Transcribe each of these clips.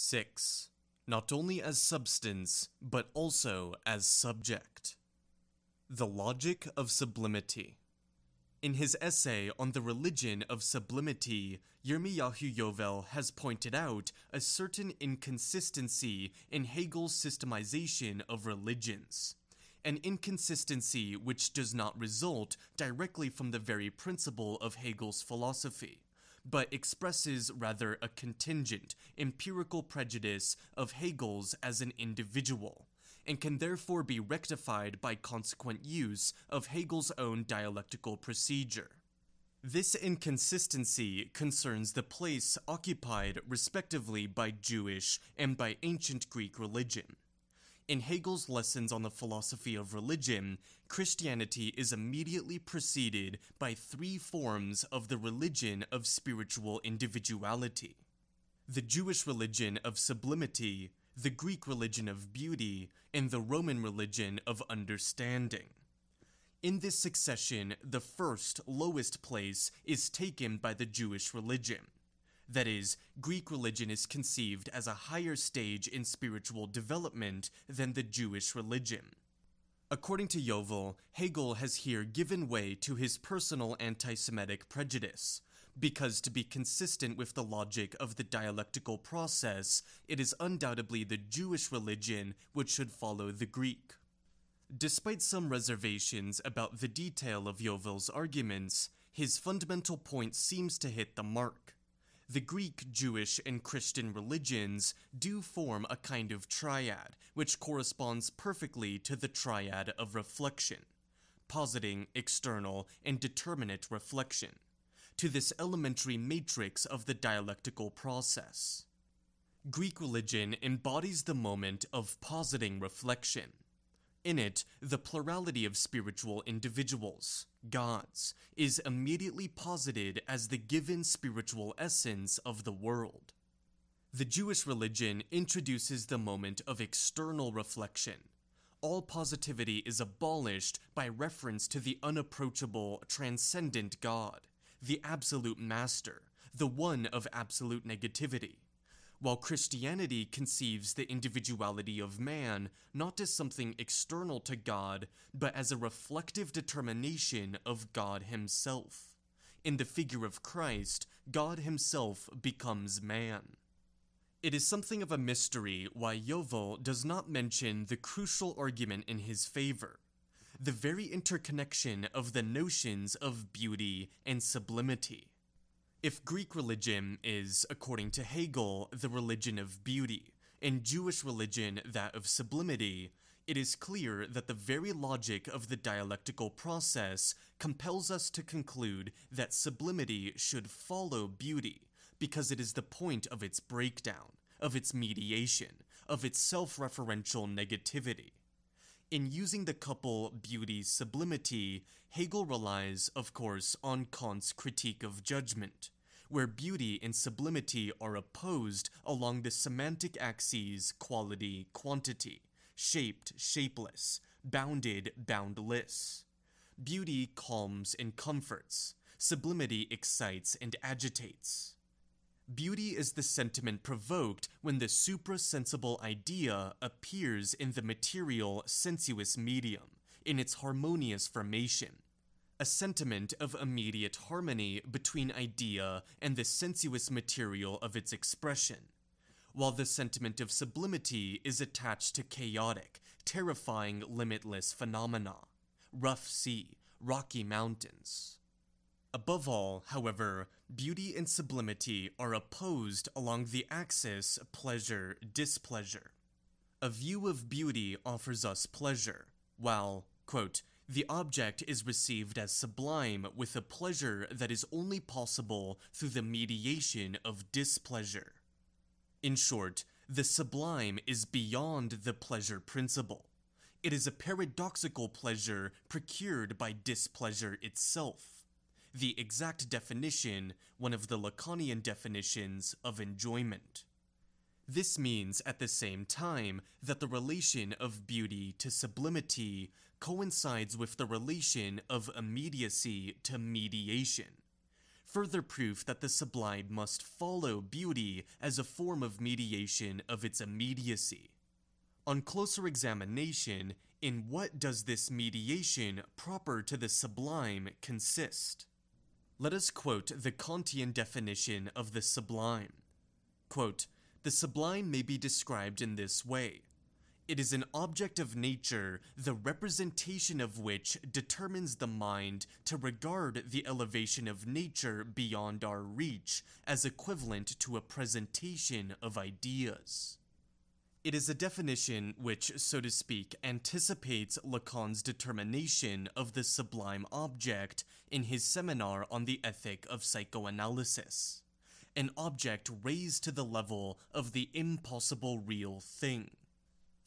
6. Not only as substance, but also as subject. The Logic of Sublimity. In his essay on the religion of sublimity, Yirmiyahu Yovel has pointed out a certain inconsistency in Hegel's systemization of religions. An inconsistency which does not result directly from the very principle of Hegel's philosophy but expresses rather a contingent, empirical prejudice of Hegel's as an individual, and can therefore be rectified by consequent use of Hegel's own dialectical procedure. This inconsistency concerns the place occupied respectively by Jewish and by ancient Greek religion. In Hegel's Lessons on the Philosophy of Religion, Christianity is immediately preceded by three forms of the religion of spiritual individuality the Jewish religion of sublimity, the Greek religion of beauty, and the Roman religion of understanding. In this succession, the first, lowest place is taken by the Jewish religion. That is, Greek religion is conceived as a higher stage in spiritual development than the Jewish religion. According to Yovel, Hegel has here given way to his personal anti Semitic prejudice, because to be consistent with the logic of the dialectical process, it is undoubtedly the Jewish religion which should follow the Greek. Despite some reservations about the detail of Yovel's arguments, his fundamental point seems to hit the mark. The Greek, Jewish, and Christian religions do form a kind of triad, which corresponds perfectly to the triad of reflection positing, external, and determinate reflection, to this elementary matrix of the dialectical process. Greek religion embodies the moment of positing reflection. In it, the plurality of spiritual individuals, gods, is immediately posited as the given spiritual essence of the world. The Jewish religion introduces the moment of external reflection. All positivity is abolished by reference to the unapproachable, transcendent God, the absolute master, the one of absolute negativity while Christianity conceives the individuality of man not as something external to God, but as a reflective determination of God Himself. In the figure of Christ, God Himself becomes man. It is something of a mystery why Yovel does not mention the crucial argument in his favor the very interconnection of the notions of beauty and sublimity. If Greek religion is, according to Hegel, the religion of beauty, and Jewish religion that of sublimity, it is clear that the very logic of the dialectical process compels us to conclude that sublimity should follow beauty, because it is the point of its breakdown, of its mediation, of its self referential negativity, in using the couple beauty's sublimity, Hegel relies, of course, on Kant's critique of judgment, where beauty and sublimity are opposed along the semantic axes quality quantity, shaped shapeless, bounded boundless. Beauty calms and comforts, sublimity excites and agitates. Beauty is the sentiment provoked when the suprasensible idea appears in the material sensuous medium, in its harmonious formation. A sentiment of immediate harmony between idea and the sensuous material of its expression. While the sentiment of sublimity is attached to chaotic, terrifying, limitless phenomena. Rough sea, rocky mountains. Above all, however, beauty and sublimity are opposed along the axis pleasure displeasure. A view of beauty offers us pleasure, while, quote, the object is received as sublime with a pleasure that is only possible through the mediation of displeasure. In short, the sublime is beyond the pleasure principle. It is a paradoxical pleasure procured by displeasure itself the exact definition, one of the Lacanian definitions, of enjoyment. This means, at the same time, that the relation of beauty to sublimity coincides with the relation of immediacy to mediation. Further proof that the sublime must follow beauty as a form of mediation of its immediacy. On closer examination, in what does this mediation proper to the sublime consist? Let us quote the Kantian definition of the sublime. Quote, the sublime may be described in this way. It is an object of nature, the representation of which determines the mind to regard the elevation of nature beyond our reach as equivalent to a presentation of ideas. It is a definition which, so to speak, anticipates Lacan's determination of the sublime object in his seminar on the ethic of psychoanalysis an object raised to the level of the impossible real thing.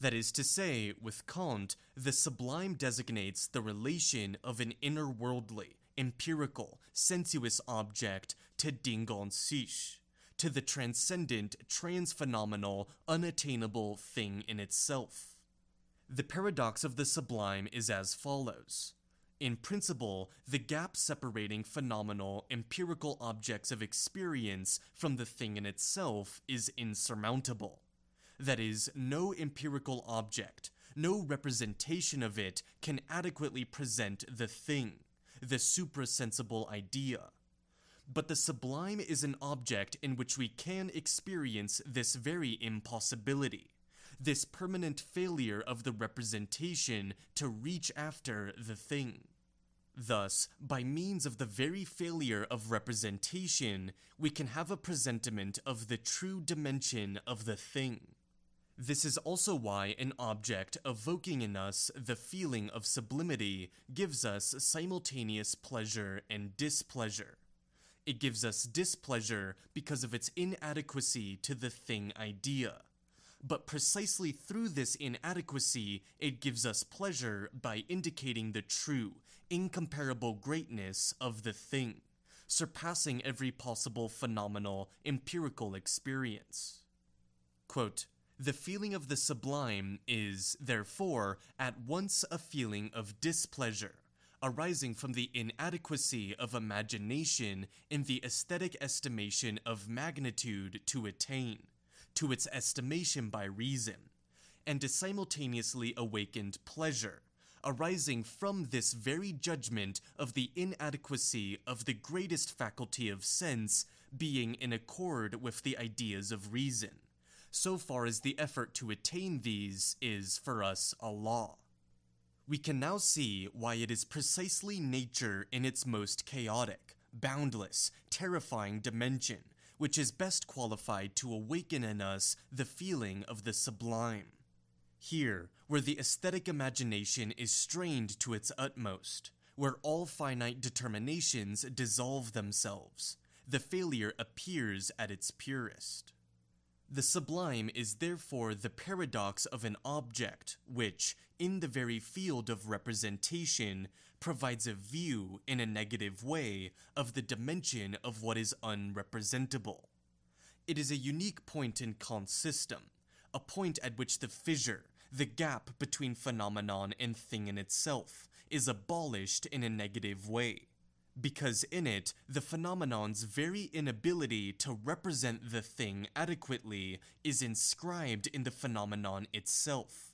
That is to say, with Kant, the sublime designates the relation of an inner worldly, empirical, sensuous object to Dingon Sich to the transcendent, transphenomenal, unattainable thing in itself. The paradox of the sublime is as follows. In principle, the gap separating phenomenal, empirical objects of experience from the thing in itself is insurmountable. That is, no empirical object, no representation of it can adequately present the thing, the suprasensible idea, but the sublime is an object in which we can experience this very impossibility, this permanent failure of the representation to reach after the thing. Thus, by means of the very failure of representation, we can have a presentiment of the true dimension of the thing. This is also why an object evoking in us the feeling of sublimity gives us simultaneous pleasure and displeasure. It gives us displeasure because of its inadequacy to the thing idea. But precisely through this inadequacy, it gives us pleasure by indicating the true, incomparable greatness of the thing, surpassing every possible phenomenal, empirical experience. Quote, the feeling of the sublime is, therefore, at once a feeling of displeasure arising from the inadequacy of imagination in the aesthetic estimation of magnitude to attain, to its estimation by reason, and a simultaneously awakened pleasure, arising from this very judgment of the inadequacy of the greatest faculty of sense being in accord with the ideas of reason, so far as the effort to attain these is for us a law. We can now see why it is precisely nature in its most chaotic, boundless, terrifying dimension which is best qualified to awaken in us the feeling of the sublime. Here, where the aesthetic imagination is strained to its utmost, where all finite determinations dissolve themselves, the failure appears at its purest. The sublime is therefore the paradox of an object, which, in the very field of representation, provides a view, in a negative way, of the dimension of what is unrepresentable. It is a unique point in Kant's system, a point at which the fissure, the gap between phenomenon and thing in itself, is abolished in a negative way because in it, the phenomenon's very inability to represent the thing adequately is inscribed in the phenomenon itself.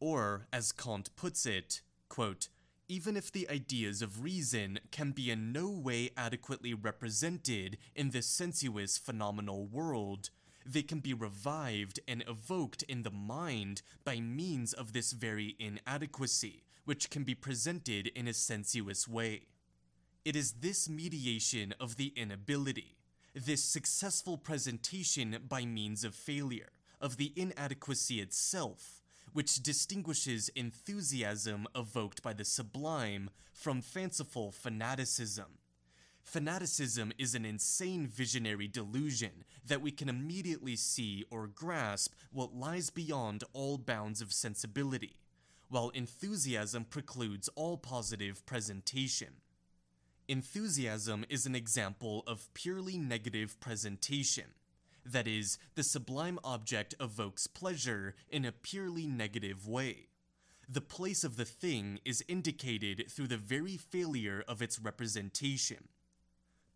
Or, as Kant puts it, quote, even if the ideas of reason can be in no way adequately represented in the sensuous phenomenal world, they can be revived and evoked in the mind by means of this very inadequacy, which can be presented in a sensuous way. It is this mediation of the inability, this successful presentation by means of failure, of the inadequacy itself, which distinguishes enthusiasm evoked by the sublime from fanciful fanaticism. Fanaticism is an insane visionary delusion that we can immediately see or grasp what lies beyond all bounds of sensibility, while enthusiasm precludes all positive presentation. Enthusiasm is an example of purely negative presentation. That is, the sublime object evokes pleasure in a purely negative way. The place of the thing is indicated through the very failure of its representation.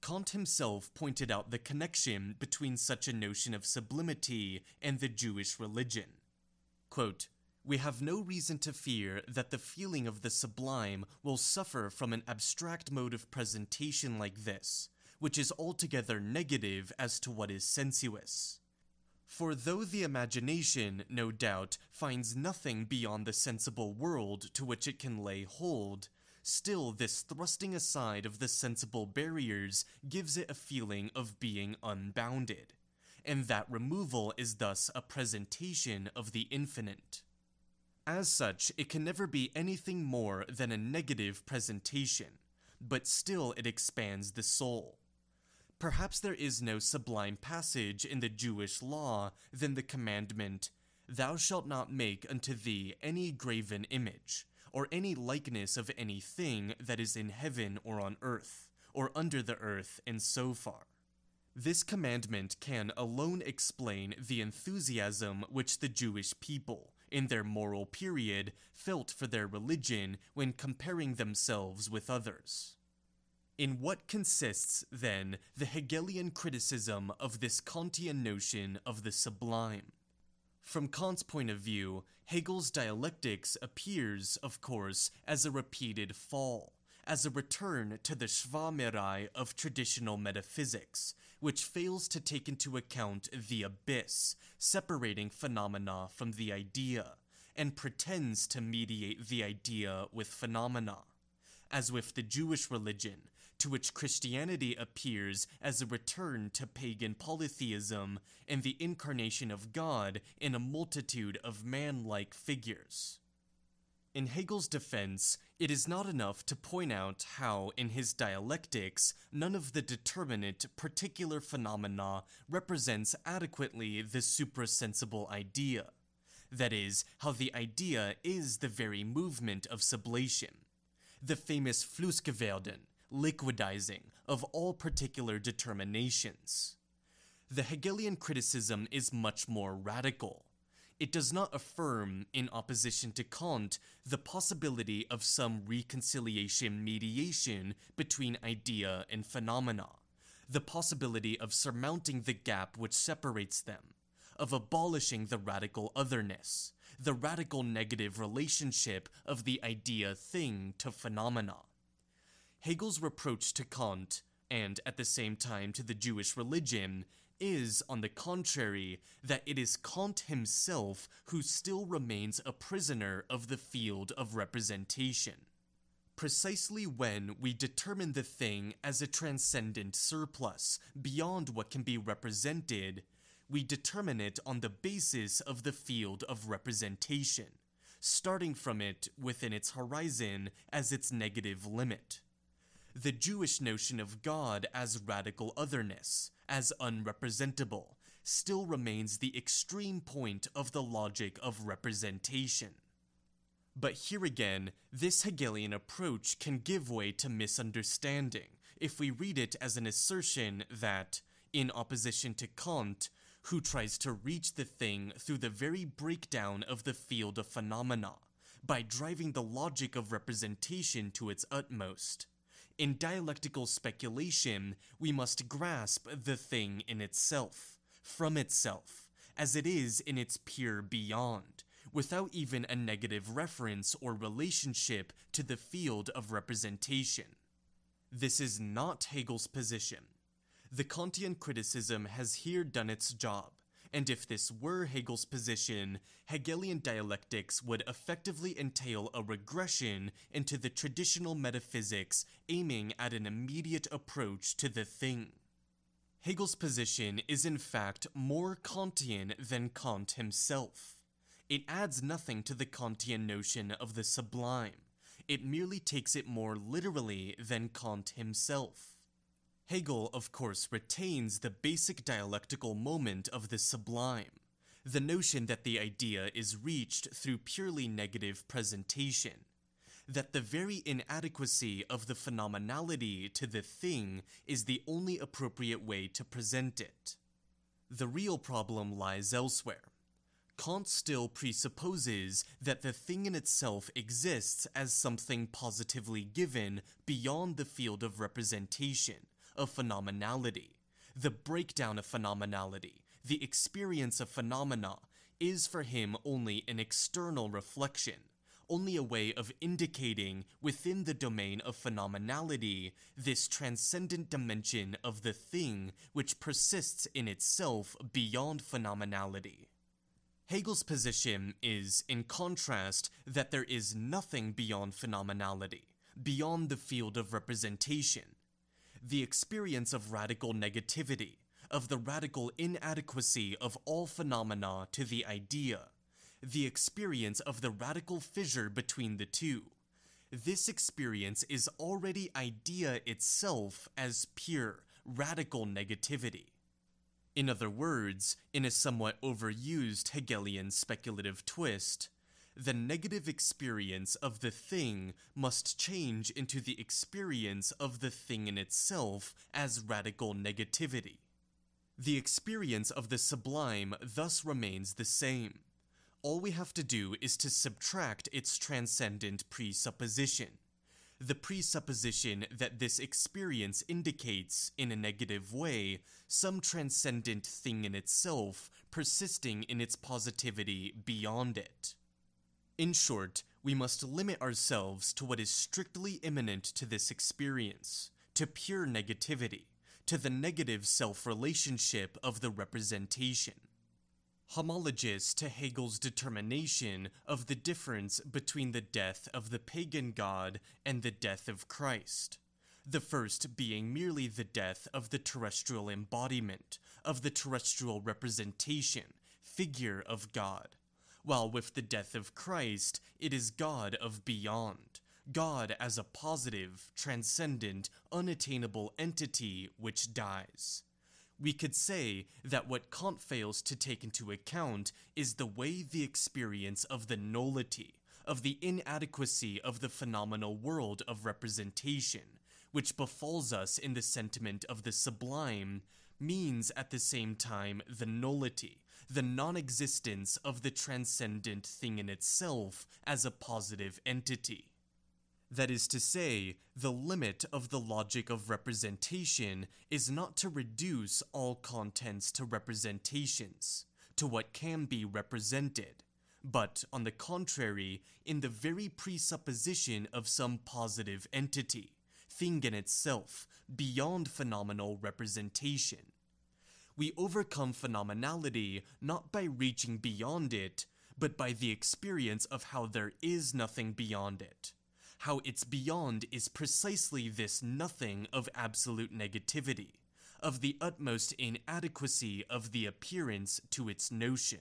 Kant himself pointed out the connection between such a notion of sublimity and the Jewish religion. Quote, we have no reason to fear that the feeling of the sublime will suffer from an abstract mode of presentation like this, which is altogether negative as to what is sensuous. For though the imagination, no doubt, finds nothing beyond the sensible world to which it can lay hold, still this thrusting aside of the sensible barriers gives it a feeling of being unbounded, and that removal is thus a presentation of the infinite. As such, it can never be anything more than a negative presentation, but still it expands the soul. Perhaps there is no sublime passage in the Jewish law than the commandment, Thou shalt not make unto thee any graven image, or any likeness of any thing that is in heaven or on earth, or under the earth, and so far. This commandment can alone explain the enthusiasm which the Jewish people, in their moral period felt for their religion when comparing themselves with others. In what consists, then, the Hegelian criticism of this Kantian notion of the sublime? From Kant's point of view, Hegel's dialectics appears, of course, as a repeated fall as a return to the Shvamirai of traditional metaphysics, which fails to take into account the abyss, separating phenomena from the idea, and pretends to mediate the idea with phenomena. As with the Jewish religion, to which Christianity appears as a return to pagan polytheism and the incarnation of God in a multitude of man like figures. In Hegel's defense, it is not enough to point out how, in his dialectics, none of the determinate particular phenomena represents adequately the suprasensible idea. That is, how the idea is the very movement of sublation. The famous Flusgewerden, liquidizing, of all particular determinations. The Hegelian criticism is much more radical it does not affirm, in opposition to Kant, the possibility of some reconciliation mediation between idea and phenomena, the possibility of surmounting the gap which separates them, of abolishing the radical otherness, the radical negative relationship of the idea thing to phenomena. Hegel's reproach to Kant, and at the same time to the Jewish religion, is, on the contrary, that it is Kant himself who still remains a prisoner of the field of representation. Precisely when we determine the thing as a transcendent surplus, beyond what can be represented, we determine it on the basis of the field of representation, starting from it within its horizon as its negative limit the Jewish notion of God as radical otherness, as unrepresentable, still remains the extreme point of the logic of representation. But here again, this Hegelian approach can give way to misunderstanding if we read it as an assertion that, in opposition to Kant, who tries to reach the thing through the very breakdown of the field of phenomena, by driving the logic of representation to its utmost, in dialectical speculation, we must grasp the thing in itself, from itself, as it is in its pure beyond, without even a negative reference or relationship to the field of representation. This is not Hegel's position. The Kantian criticism has here done its job and if this were Hegel's position, Hegelian dialectics would effectively entail a regression into the traditional metaphysics aiming at an immediate approach to the thing. Hegel's position is in fact more Kantian than Kant himself. It adds nothing to the Kantian notion of the sublime. It merely takes it more literally than Kant himself. Hegel, of course, retains the basic dialectical moment of the sublime, the notion that the idea is reached through purely negative presentation, that the very inadequacy of the phenomenality to the thing is the only appropriate way to present it. The real problem lies elsewhere. Kant still presupposes that the thing in itself exists as something positively given beyond the field of representation, of phenomenality. The breakdown of phenomenality, the experience of phenomena, is for him only an external reflection, only a way of indicating within the domain of phenomenality this transcendent dimension of the thing which persists in itself beyond phenomenality. Hegel's position is, in contrast, that there is nothing beyond phenomenality, beyond the field of representation, the experience of radical negativity, of the radical inadequacy of all phenomena to the idea, the experience of the radical fissure between the two. This experience is already idea itself as pure, radical negativity. In other words, in a somewhat overused Hegelian speculative twist, the negative experience of the thing must change into the experience of the thing in itself as radical negativity. The experience of the sublime thus remains the same. All we have to do is to subtract its transcendent presupposition, the presupposition that this experience indicates, in a negative way, some transcendent thing in itself persisting in its positivity beyond it. In short, we must limit ourselves to what is strictly immanent to this experience, to pure negativity, to the negative self-relationship of the representation. Homologous to Hegel's determination of the difference between the death of the pagan god and the death of Christ the first being merely the death of the terrestrial embodiment, of the terrestrial representation, figure of God, while with the death of Christ, it is God of beyond. God as a positive, transcendent, unattainable entity which dies. We could say that what Kant fails to take into account is the way the experience of the nullity, of the inadequacy of the phenomenal world of representation, which befalls us in the sentiment of the sublime, means at the same time the nullity, the non existence of the transcendent thing in itself as a positive entity. That is to say, the limit of the logic of representation is not to reduce all contents to representations, to what can be represented, but, on the contrary, in the very presupposition of some positive entity, thing in itself, beyond phenomenal representation, we overcome phenomenality not by reaching beyond it, but by the experience of how there is nothing beyond it. How its beyond is precisely this nothing of absolute negativity, of the utmost inadequacy of the appearance to its notion.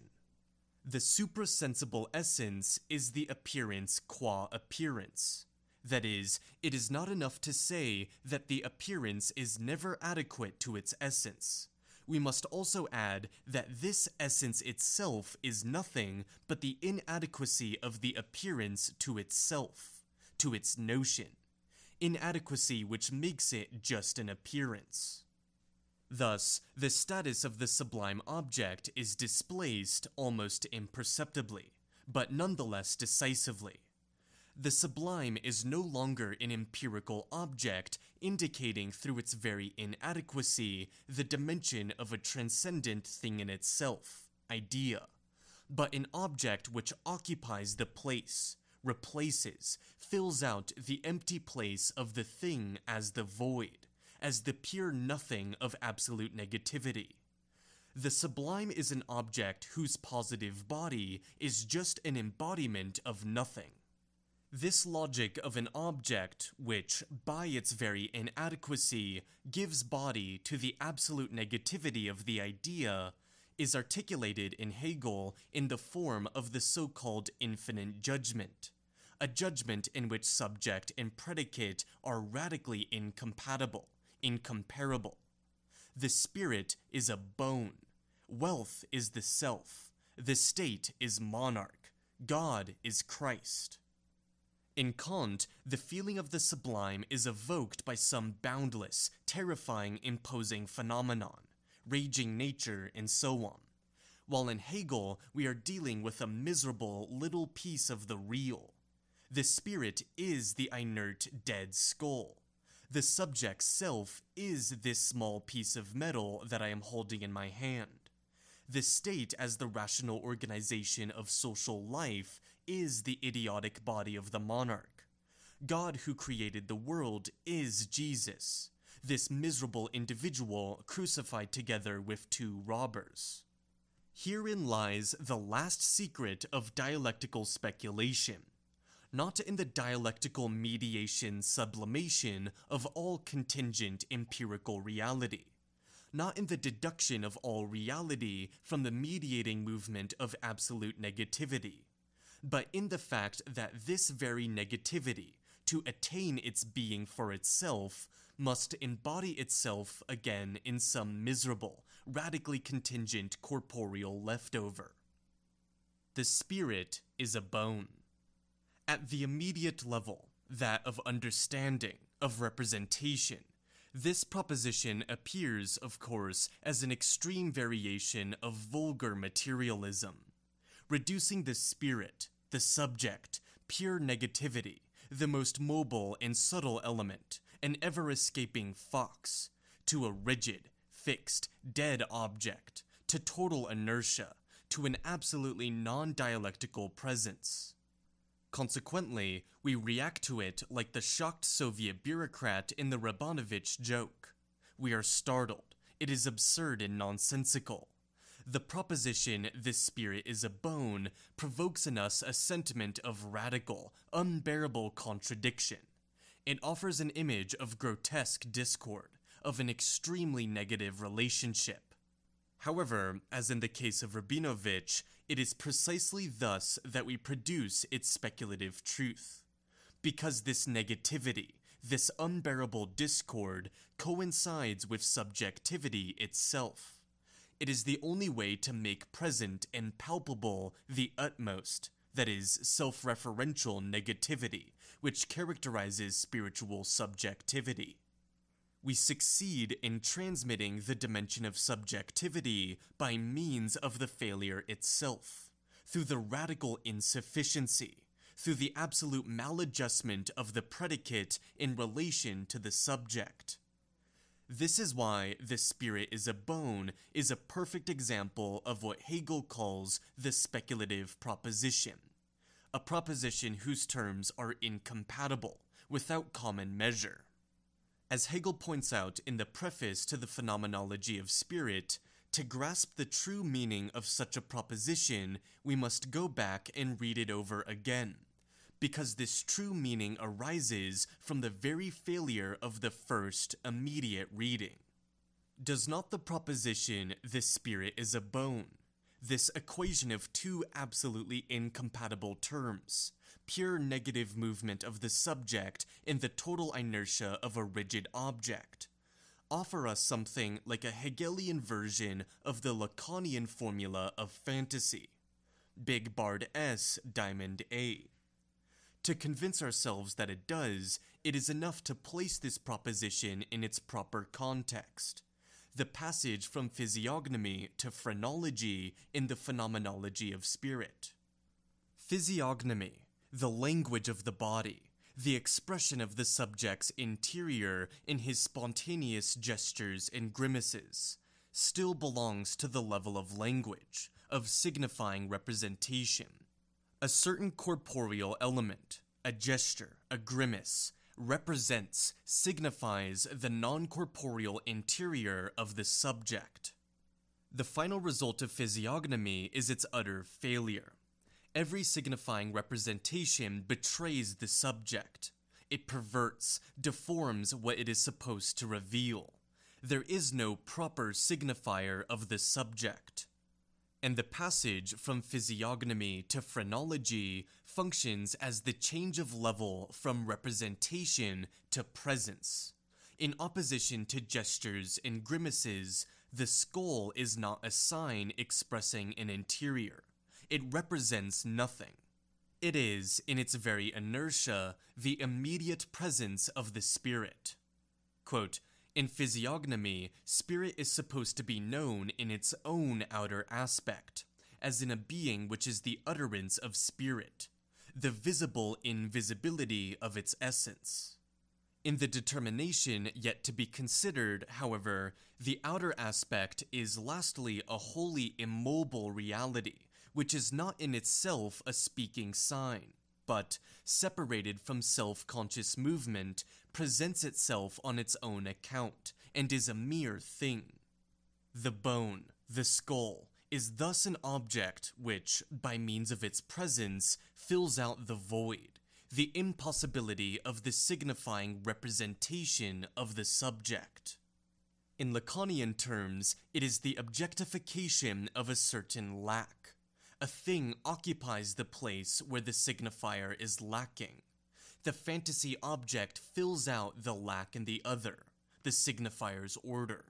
The suprasensible essence is the appearance qua appearance. That is, it is not enough to say that the appearance is never adequate to its essence we must also add that this essence itself is nothing but the inadequacy of the appearance to itself, to its notion, inadequacy which makes it just an appearance. Thus, the status of the sublime object is displaced almost imperceptibly, but nonetheless decisively the sublime is no longer an empirical object, indicating through its very inadequacy the dimension of a transcendent thing in itself, idea, but an object which occupies the place, replaces, fills out the empty place of the thing as the void, as the pure nothing of absolute negativity. The sublime is an object whose positive body is just an embodiment of nothing this logic of an object, which, by its very inadequacy, gives body to the absolute negativity of the idea, is articulated in Hegel in the form of the so called infinite judgment, a judgment in which subject and predicate are radically incompatible, incomparable. The spirit is a bone, wealth is the self, the state is monarch, God is Christ. In Kant, the feeling of the sublime is evoked by some boundless, terrifying, imposing phenomenon, raging nature, and so on. While in Hegel, we are dealing with a miserable little piece of the real. The spirit is the inert dead skull. The subject's self is this small piece of metal that I am holding in my hand. The state as the rational organization of social life is the idiotic body of the monarch. God who created the world is Jesus, this miserable individual crucified together with two robbers. Herein lies the last secret of dialectical speculation, not in the dialectical mediation sublimation of all contingent empirical reality, not in the deduction of all reality from the mediating movement of absolute negativity, but in the fact that this very negativity, to attain its being for itself, must embody itself again in some miserable, radically contingent corporeal leftover. The spirit is a bone. At the immediate level, that of understanding, of representation, this proposition appears, of course, as an extreme variation of vulgar materialism, reducing the spirit, the subject, pure negativity, the most mobile and subtle element, an ever escaping fox, to a rigid, fixed, dead object, to total inertia, to an absolutely non dialectical presence. Consequently, we react to it like the shocked Soviet bureaucrat in the Rabanovich joke. We are startled, it is absurd and nonsensical. The proposition, this spirit is a bone, provokes in us a sentiment of radical, unbearable contradiction. It offers an image of grotesque discord, of an extremely negative relationship. However, as in the case of Rabinovich, it is precisely thus that we produce its speculative truth. Because this negativity, this unbearable discord, coincides with subjectivity itself. It is the only way to make present and palpable the utmost, that is, self referential negativity, which characterizes spiritual subjectivity. We succeed in transmitting the dimension of subjectivity by means of the failure itself, through the radical insufficiency, through the absolute maladjustment of the predicate in relation to the subject. This is why the spirit is a bone is a perfect example of what Hegel calls the speculative proposition, a proposition whose terms are incompatible, without common measure. As Hegel points out in the preface to the Phenomenology of Spirit, to grasp the true meaning of such a proposition, we must go back and read it over again because this true meaning arises from the very failure of the first immediate reading. Does not the proposition, this spirit is a bone, this equation of two absolutely incompatible terms, pure negative movement of the subject in the total inertia of a rigid object, offer us something like a Hegelian version of the Lacanian formula of fantasy? Big barred S, Diamond A. To convince ourselves that it does, it is enough to place this proposition in its proper context. The passage from physiognomy to phrenology in the phenomenology of spirit. Physiognomy, the language of the body, the expression of the subject's interior in his spontaneous gestures and grimaces, still belongs to the level of language, of signifying representation. A certain corporeal element, a gesture, a grimace, represents, signifies the non corporeal interior of the subject. The final result of physiognomy is its utter failure. Every signifying representation betrays the subject. It perverts, deforms what it is supposed to reveal. There is no proper signifier of the subject and the passage from physiognomy to phrenology functions as the change of level from representation to presence. In opposition to gestures and grimaces, the skull is not a sign expressing an interior. It represents nothing. It is, in its very inertia, the immediate presence of the spirit. Quote, in physiognomy, spirit is supposed to be known in its own outer aspect, as in a being which is the utterance of spirit, the visible invisibility of its essence. In the determination yet to be considered, however, the outer aspect is lastly a wholly immobile reality, which is not in itself a speaking sign but, separated from self conscious movement, presents itself on its own account, and is a mere thing. The bone, the skull, is thus an object which, by means of its presence, fills out the void, the impossibility of the signifying representation of the subject. In Lacanian terms, it is the objectification of a certain lack. A thing occupies the place where the signifier is lacking. The fantasy object fills out the lack in the other, the signifier's order.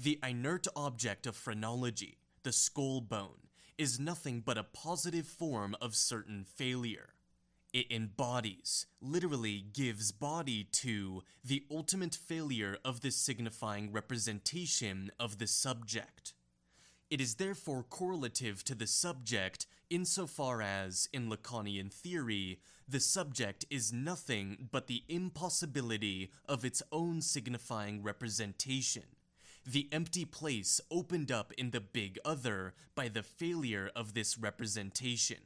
The inert object of phrenology, the skull bone, is nothing but a positive form of certain failure. It embodies, literally gives body to, the ultimate failure of the signifying representation of the subject. It is therefore correlative to the subject insofar as, in Lacanian theory, the subject is nothing but the impossibility of its own signifying representation, the empty place opened up in the big other by the failure of this representation.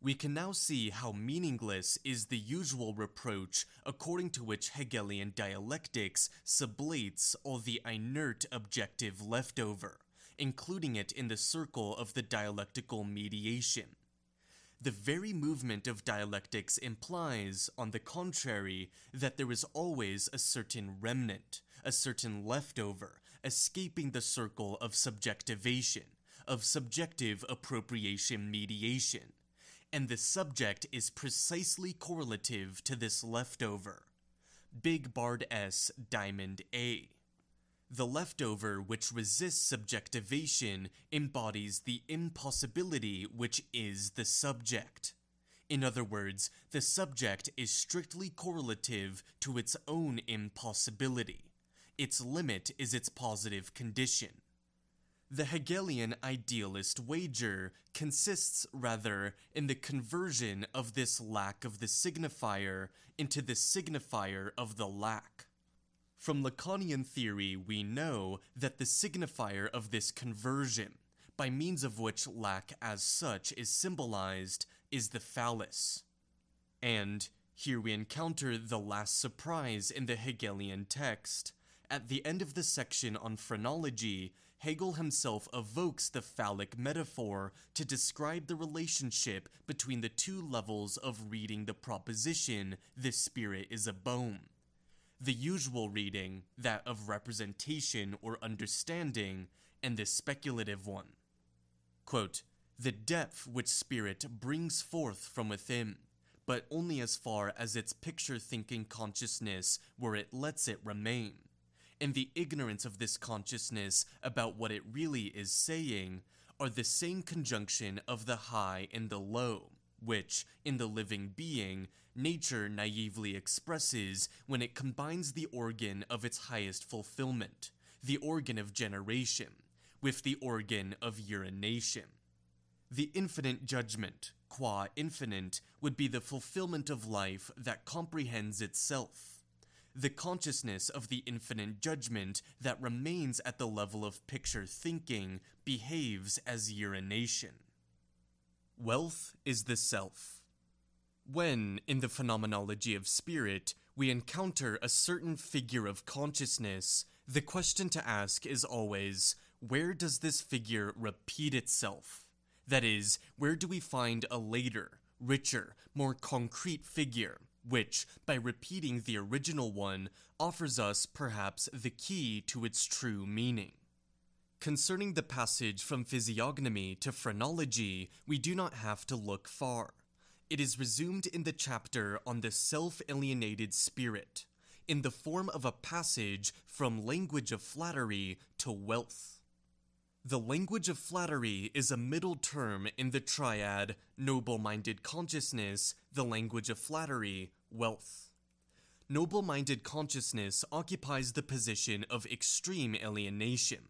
We can now see how meaningless is the usual reproach according to which Hegelian dialectics sublates all the inert objective left over including it in the circle of the dialectical mediation. The very movement of dialectics implies, on the contrary, that there is always a certain remnant, a certain leftover, escaping the circle of subjectivation, of subjective appropriation mediation. And the subject is precisely correlative to this leftover. Big Bard S, Diamond A. The leftover, which resists subjectivation, embodies the impossibility which is the subject. In other words, the subject is strictly correlative to its own impossibility. Its limit is its positive condition. The Hegelian idealist wager consists, rather, in the conversion of this lack of the signifier into the signifier of the lack. From Lacanian theory, we know that the signifier of this conversion, by means of which lack as such is symbolized, is the phallus. And here we encounter the last surprise in the Hegelian text. At the end of the section on phrenology, Hegel himself evokes the phallic metaphor to describe the relationship between the two levels of reading the proposition, the spirit is a bone the usual reading, that of representation or understanding, and the speculative one. Quote, the depth which spirit brings forth from within, but only as far as its picture thinking consciousness where it lets it remain. And the ignorance of this consciousness about what it really is saying are the same conjunction of the high and the low, which, in the living being, nature naively expresses when it combines the organ of its highest fulfillment, the organ of generation, with the organ of urination. The infinite judgment, qua infinite, would be the fulfillment of life that comprehends itself. The consciousness of the infinite judgment that remains at the level of picture thinking behaves as urination. Wealth is the self. When, in the phenomenology of spirit, we encounter a certain figure of consciousness, the question to ask is always where does this figure repeat itself? That is, where do we find a later, richer, more concrete figure, which, by repeating the original one, offers us perhaps the key to its true meaning? Concerning the passage from physiognomy to phrenology, we do not have to look far. It is resumed in the chapter on the self alienated spirit, in the form of a passage from language of flattery to wealth. The language of flattery is a middle term in the triad noble minded consciousness, the language of flattery, wealth. Noble minded consciousness occupies the position of extreme alienation.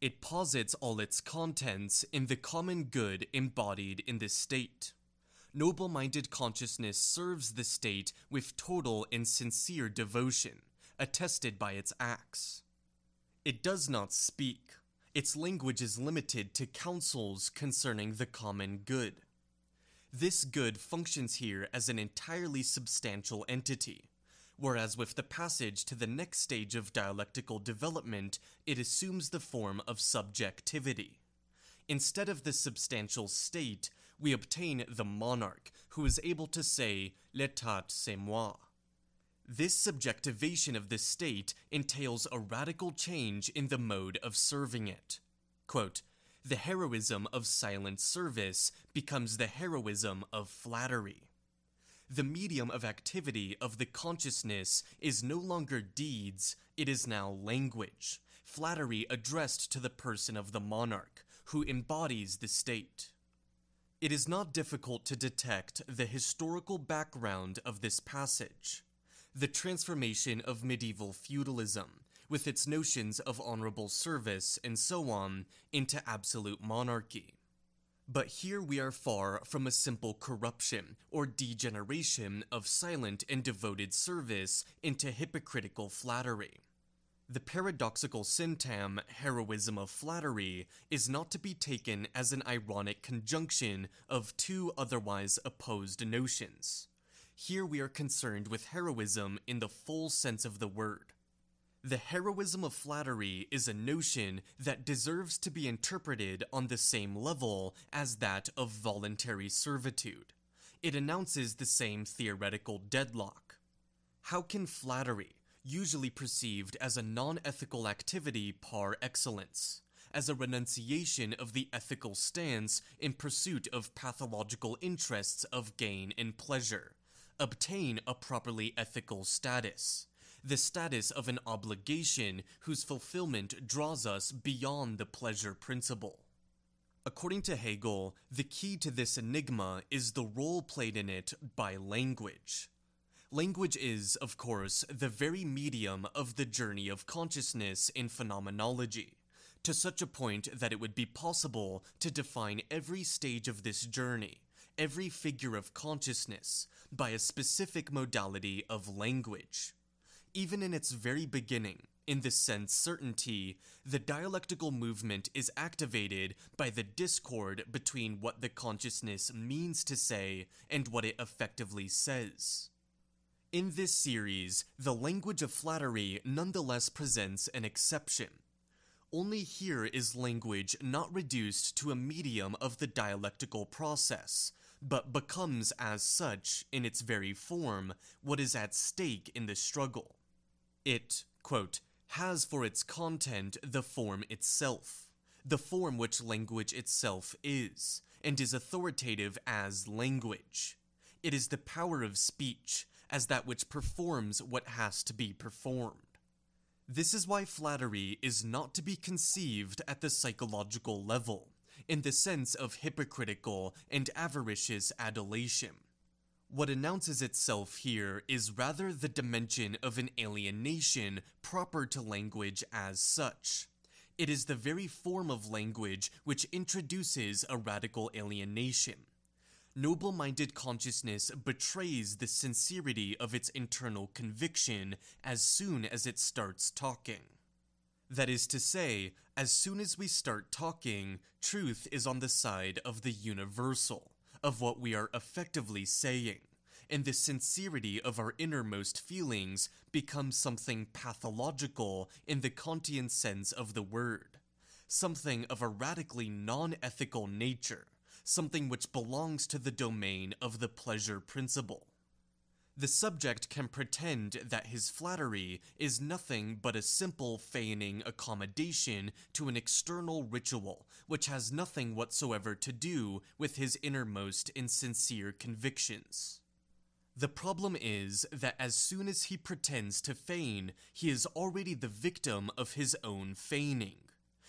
It posits all its contents in the common good embodied in the state noble minded consciousness serves the state with total and sincere devotion, attested by its acts. It does not speak. Its language is limited to counsels concerning the common good. This good functions here as an entirely substantial entity, whereas with the passage to the next stage of dialectical development, it assumes the form of subjectivity. Instead of the substantial state, we obtain the monarch who is able to say, L'état c'est moi. This subjectivation of the state entails a radical change in the mode of serving it. Quote, the heroism of silent service becomes the heroism of flattery. The medium of activity of the consciousness is no longer deeds, it is now language, flattery addressed to the person of the monarch, who embodies the state. It is not difficult to detect the historical background of this passage. The transformation of medieval feudalism, with its notions of honorable service and so on, into absolute monarchy. But here we are far from a simple corruption or degeneration of silent and devoted service into hypocritical flattery. The paradoxical syntam, heroism of flattery, is not to be taken as an ironic conjunction of two otherwise opposed notions. Here we are concerned with heroism in the full sense of the word. The heroism of flattery is a notion that deserves to be interpreted on the same level as that of voluntary servitude. It announces the same theoretical deadlock. How can flattery, usually perceived as a non-ethical activity par excellence, as a renunciation of the ethical stance in pursuit of pathological interests of gain and pleasure, obtain a properly ethical status, the status of an obligation whose fulfillment draws us beyond the pleasure principle. According to Hegel, the key to this enigma is the role played in it by language. Language is, of course, the very medium of the journey of consciousness in phenomenology, to such a point that it would be possible to define every stage of this journey, every figure of consciousness, by a specific modality of language. Even in its very beginning, in this sense certainty, the dialectical movement is activated by the discord between what the consciousness means to say and what it effectively says. In this series, the language of flattery nonetheless presents an exception. Only here is language not reduced to a medium of the dialectical process, but becomes as such, in its very form, what is at stake in the struggle. It, quote, has for its content the form itself, the form which language itself is, and is authoritative as language. It is the power of speech, as that which performs what has to be performed. This is why flattery is not to be conceived at the psychological level, in the sense of hypocritical and avaricious adulation. What announces itself here is rather the dimension of an alienation proper to language as such. It is the very form of language which introduces a radical alienation noble minded consciousness betrays the sincerity of its internal conviction as soon as it starts talking. That is to say, as soon as we start talking, truth is on the side of the universal, of what we are effectively saying, and the sincerity of our innermost feelings becomes something pathological in the Kantian sense of the word, something of a radically non ethical nature something which belongs to the domain of the pleasure principle. The subject can pretend that his flattery is nothing but a simple feigning accommodation to an external ritual, which has nothing whatsoever to do with his innermost and sincere convictions. The problem is that as soon as he pretends to feign, he is already the victim of his own feigning.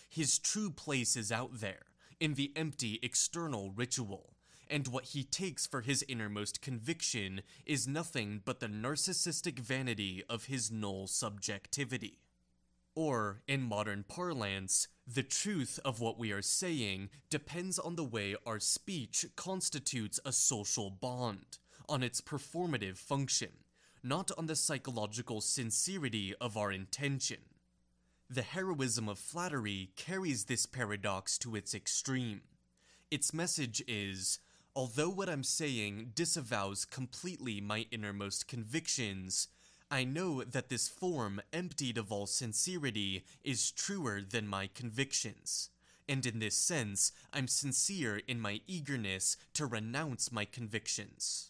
His true place is out there, in the empty external ritual, and what he takes for his innermost conviction is nothing but the narcissistic vanity of his null subjectivity. Or, in modern parlance, the truth of what we are saying depends on the way our speech constitutes a social bond, on its performative function, not on the psychological sincerity of our intention. The heroism of flattery carries this paradox to its extreme. Its message is although what I'm saying disavows completely my innermost convictions, I know that this form, emptied of all sincerity, is truer than my convictions. And in this sense, I'm sincere in my eagerness to renounce my convictions.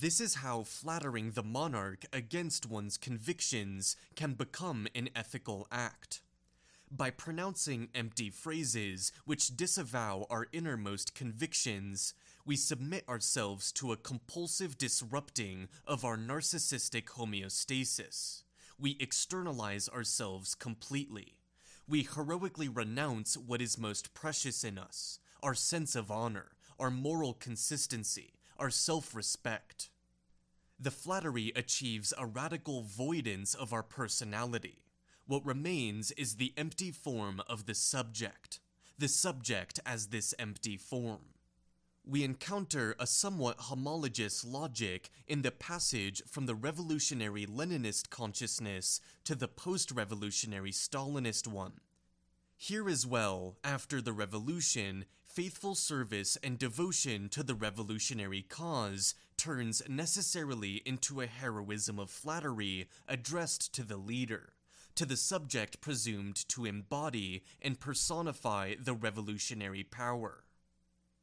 This is how flattering the monarch against one's convictions can become an ethical act. By pronouncing empty phrases which disavow our innermost convictions, we submit ourselves to a compulsive disrupting of our narcissistic homeostasis. We externalize ourselves completely. We heroically renounce what is most precious in us, our sense of honor, our moral consistency, our self respect. The flattery achieves a radical voidance of our personality. What remains is the empty form of the subject, the subject as this empty form. We encounter a somewhat homologous logic in the passage from the revolutionary Leninist consciousness to the post revolutionary Stalinist one. Here as well, after the revolution, faithful service and devotion to the revolutionary cause turns necessarily into a heroism of flattery addressed to the leader, to the subject presumed to embody and personify the revolutionary power.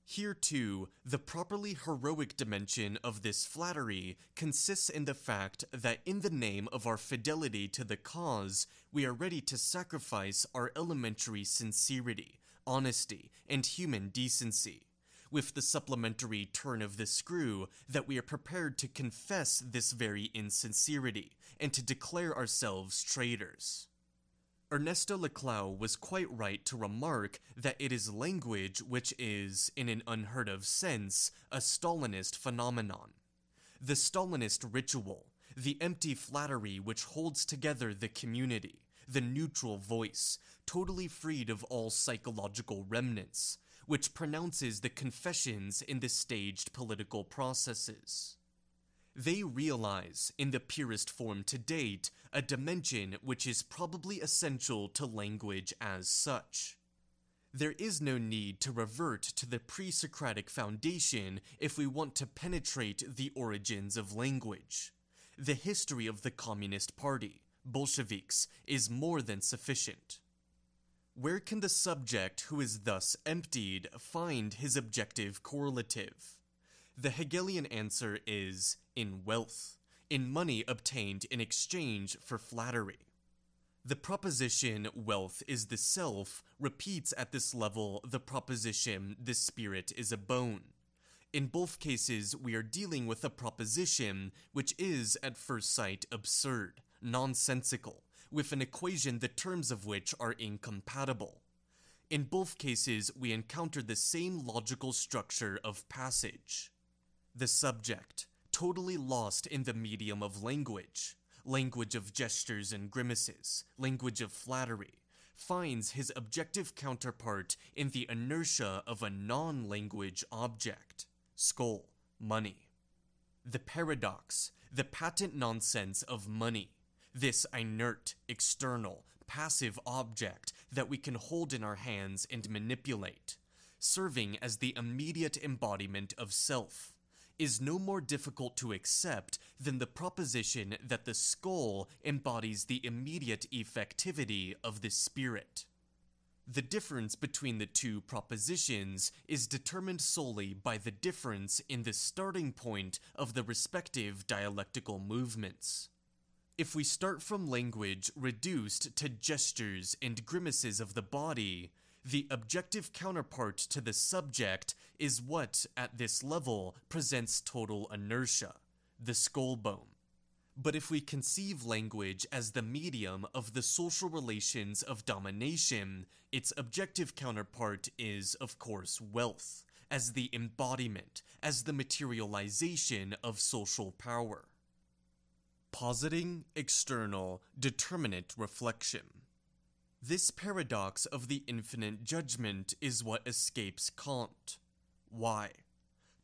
Here, too, the properly heroic dimension of this flattery consists in the fact that in the name of our fidelity to the cause, we are ready to sacrifice our elementary sincerity, honesty, and human decency. With the supplementary turn of the screw, that we are prepared to confess this very insincerity and to declare ourselves traitors. Ernesto Laclau was quite right to remark that it is language which is, in an unheard of sense, a Stalinist phenomenon. The Stalinist ritual, the empty flattery which holds together the community, the neutral voice, totally freed of all psychological remnants, which pronounces the confessions in the staged political processes. They realize, in the purest form to date, a dimension which is probably essential to language as such. There is no need to revert to the pre Socratic foundation if we want to penetrate the origins of language, the history of the Communist Party, Bolsheviks, is more than sufficient. Where can the subject who is thus emptied find his objective correlative? The Hegelian answer is in wealth, in money obtained in exchange for flattery. The proposition wealth is the self repeats at this level the proposition the spirit is a bone. In both cases, we are dealing with a proposition which is at first sight absurd, nonsensical, with an equation the terms of which are incompatible. In both cases, we encounter the same logical structure of passage. The subject, totally lost in the medium of language, language of gestures and grimaces, language of flattery, finds his objective counterpart in the inertia of a non-language object, skull, money. The paradox, the patent nonsense of money this inert, external, passive object that we can hold in our hands and manipulate, serving as the immediate embodiment of self, is no more difficult to accept than the proposition that the skull embodies the immediate effectivity of the spirit. The difference between the two propositions is determined solely by the difference in the starting point of the respective dialectical movements. If we start from language reduced to gestures and grimaces of the body, the objective counterpart to the subject is what, at this level, presents total inertia the skull bone. But if we conceive language as the medium of the social relations of domination, its objective counterpart is, of course, wealth, as the embodiment, as the materialization of social power positing external determinate reflection. This paradox of the infinite judgment is what escapes Kant. Why?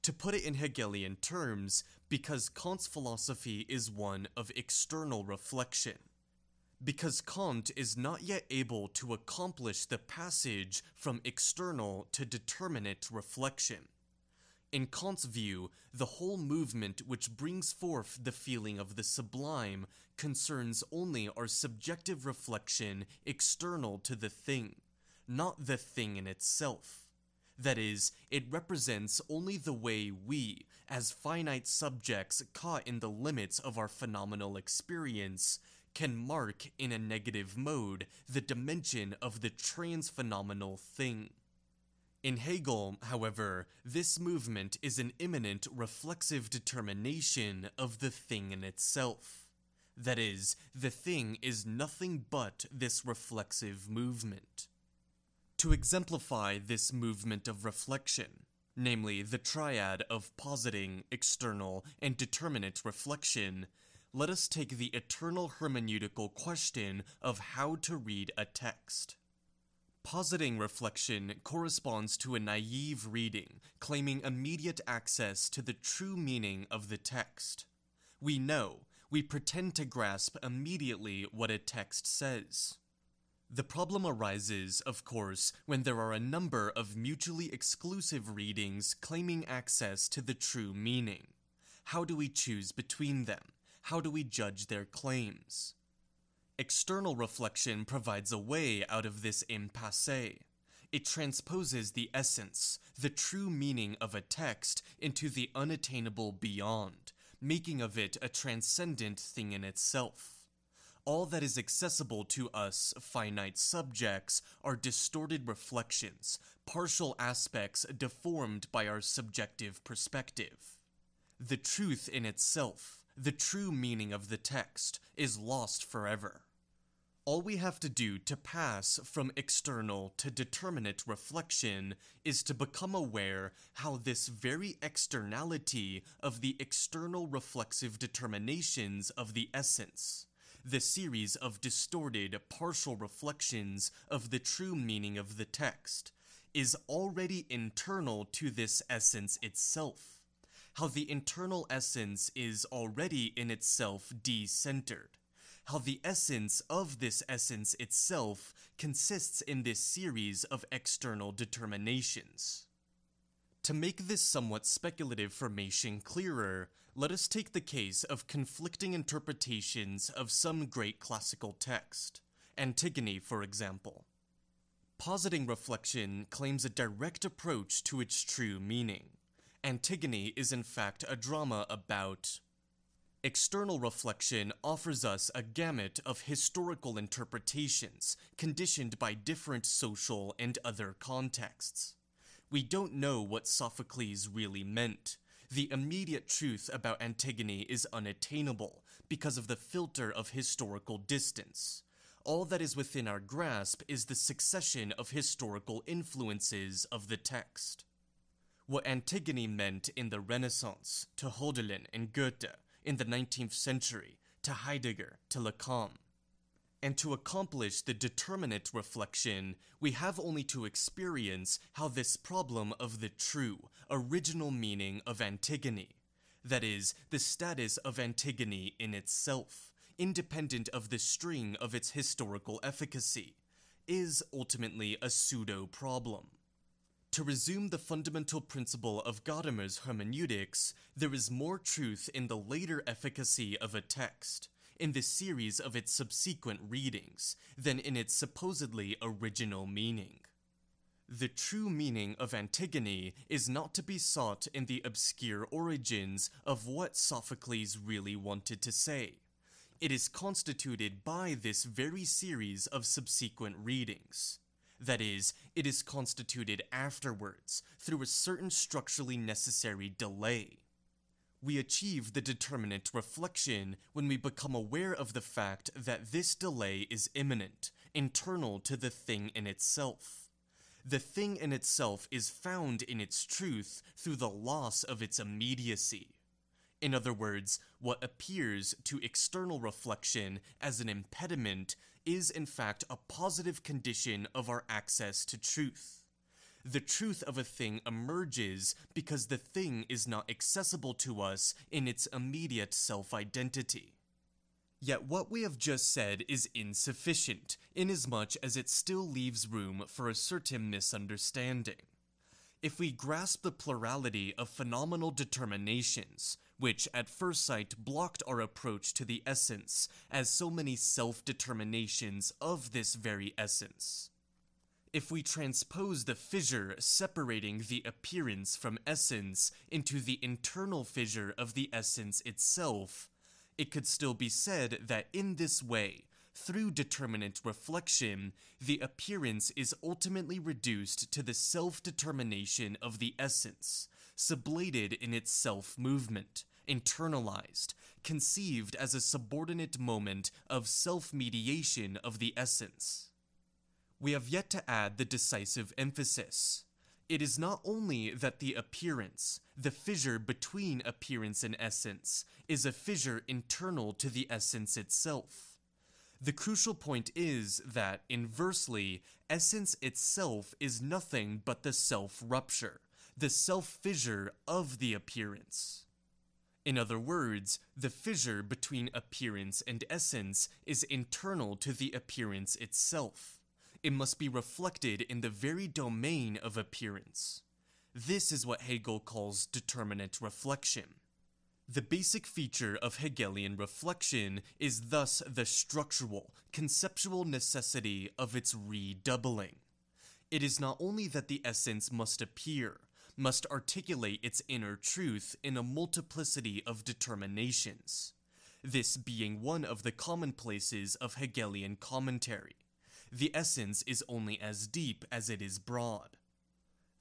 To put it in Hegelian terms, because Kant's philosophy is one of external reflection. Because Kant is not yet able to accomplish the passage from external to determinate reflection. In Kant's view, the whole movement which brings forth the feeling of the sublime concerns only our subjective reflection external to the thing, not the thing in itself. That is, it represents only the way we, as finite subjects caught in the limits of our phenomenal experience, can mark in a negative mode the dimension of the transphenomenal thing. In Hegel, however, this movement is an immanent reflexive determination of the thing in itself. That is, the thing is nothing but this reflexive movement. To exemplify this movement of reflection, namely the triad of positing, external, and determinate reflection, let us take the eternal hermeneutical question of how to read a text. Positing reflection corresponds to a naive reading, claiming immediate access to the true meaning of the text. We know, we pretend to grasp immediately what a text says. The problem arises, of course, when there are a number of mutually exclusive readings claiming access to the true meaning. How do we choose between them? How do we judge their claims? External reflection provides a way out of this impasse. It transposes the essence, the true meaning of a text, into the unattainable beyond, making of it a transcendent thing in itself. All that is accessible to us, finite subjects, are distorted reflections, partial aspects deformed by our subjective perspective. The truth in itself, the true meaning of the text, is lost forever. All we have to do to pass from external to determinate reflection is to become aware how this very externality of the external reflexive determinations of the essence, the series of distorted partial reflections of the true meaning of the text, is already internal to this essence itself, how the internal essence is already in itself decentered how the essence of this essence itself consists in this series of external determinations. To make this somewhat speculative formation clearer, let us take the case of conflicting interpretations of some great classical text, Antigone, for example. Positing reflection claims a direct approach to its true meaning. Antigone is in fact a drama about External reflection offers us a gamut of historical interpretations conditioned by different social and other contexts. We don't know what Sophocles really meant. The immediate truth about Antigone is unattainable because of the filter of historical distance. All that is within our grasp is the succession of historical influences of the text. What Antigone meant in the Renaissance to Hölderlin and Goethe in the 19th century to Heidegger to Lacan. And to accomplish the determinate reflection, we have only to experience how this problem of the true, original meaning of Antigone, that is, the status of Antigone in itself, independent of the string of its historical efficacy, is ultimately a pseudo problem. To resume the fundamental principle of Gadamer's hermeneutics, there is more truth in the later efficacy of a text, in the series of its subsequent readings, than in its supposedly original meaning. The true meaning of Antigone is not to be sought in the obscure origins of what Sophocles really wanted to say. It is constituted by this very series of subsequent readings. That is, it is constituted afterwards, through a certain structurally necessary delay. We achieve the determinant reflection when we become aware of the fact that this delay is imminent, internal to the thing in itself. The thing in itself is found in its truth through the loss of its immediacy. In other words, what appears to external reflection as an impediment is in fact a positive condition of our access to truth. The truth of a thing emerges because the thing is not accessible to us in its immediate self identity. Yet what we have just said is insufficient, inasmuch as it still leaves room for a certain misunderstanding. If we grasp the plurality of phenomenal determinations, which at first sight blocked our approach to the essence, as so many self determinations of this very essence. If we transpose the fissure separating the appearance from essence into the internal fissure of the essence itself, it could still be said that in this way, through determinant reflection, the appearance is ultimately reduced to the self determination of the essence, sublated in its self movement, internalized, conceived as a subordinate moment of self mediation of the essence. We have yet to add the decisive emphasis. It is not only that the appearance, the fissure between appearance and essence, is a fissure internal to the essence itself. The crucial point is that, inversely, essence itself is nothing but the self rupture the self fissure of the appearance. In other words, the fissure between appearance and essence is internal to the appearance itself. It must be reflected in the very domain of appearance. This is what Hegel calls determinate reflection. The basic feature of Hegelian reflection is thus the structural, conceptual necessity of its redoubling. It is not only that the essence must appear, must articulate its inner truth in a multiplicity of determinations, this being one of the commonplaces of Hegelian commentary. The essence is only as deep as it is broad.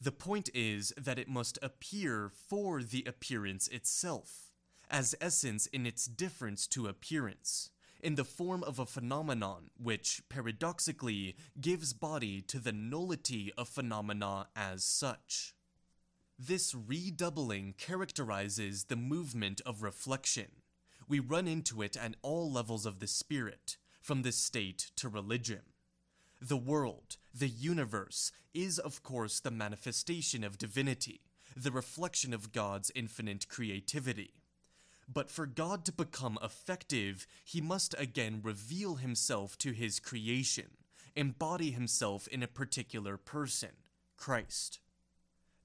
The point is that it must appear for the appearance itself, as essence in its difference to appearance, in the form of a phenomenon which, paradoxically, gives body to the nullity of phenomena as such. This redoubling characterizes the movement of reflection. We run into it at all levels of the spirit, from the state to religion. The world, the universe, is of course the manifestation of divinity, the reflection of God's infinite creativity. But for God to become effective, he must again reveal himself to his creation, embody himself in a particular person, Christ.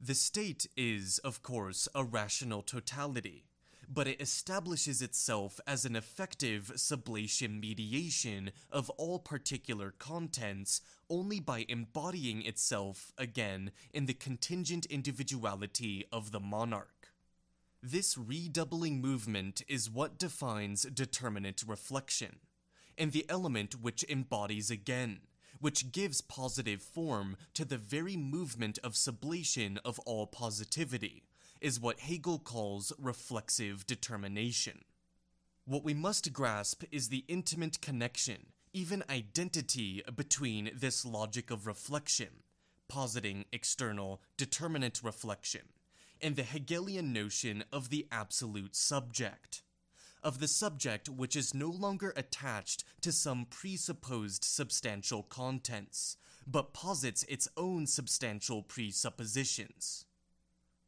The state is, of course, a rational totality, but it establishes itself as an effective sublation mediation of all particular contents only by embodying itself, again, in the contingent individuality of the monarch. This redoubling movement is what defines determinate reflection, and the element which embodies again which gives positive form to the very movement of sublation of all positivity, is what Hegel calls reflexive determination. What we must grasp is the intimate connection, even identity, between this logic of reflection, positing external determinate reflection, and the Hegelian notion of the absolute subject of the subject which is no longer attached to some presupposed substantial contents, but posits its own substantial presuppositions.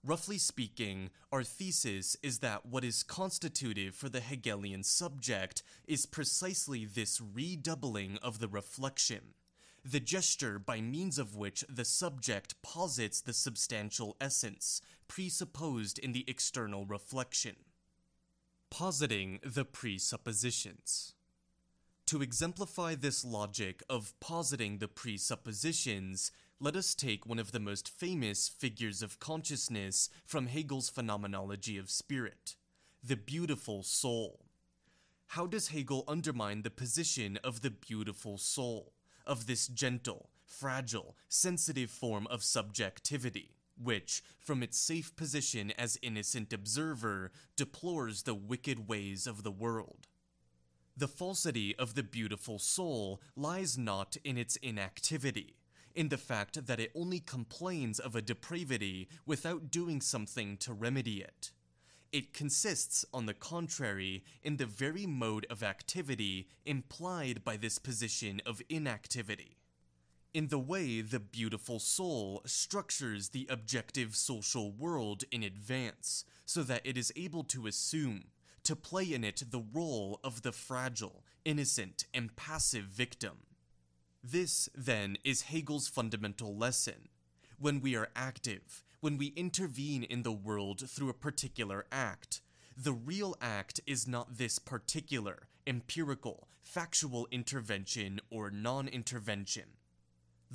Roughly speaking, our thesis is that what is constitutive for the Hegelian subject is precisely this redoubling of the reflection, the gesture by means of which the subject posits the substantial essence presupposed in the external reflection positing the presuppositions. To exemplify this logic of positing the presuppositions, let us take one of the most famous figures of consciousness from Hegel's phenomenology of spirit the beautiful soul. How does Hegel undermine the position of the beautiful soul, of this gentle, fragile, sensitive form of subjectivity? which, from its safe position as innocent observer, deplores the wicked ways of the world. The falsity of the beautiful soul lies not in its inactivity, in the fact that it only complains of a depravity without doing something to remedy it. It consists, on the contrary, in the very mode of activity implied by this position of inactivity in the way the beautiful soul structures the objective social world in advance so that it is able to assume, to play in it the role of the fragile, innocent, and passive victim. This, then, is Hegel's fundamental lesson. When we are active, when we intervene in the world through a particular act, the real act is not this particular, empirical, factual intervention or non intervention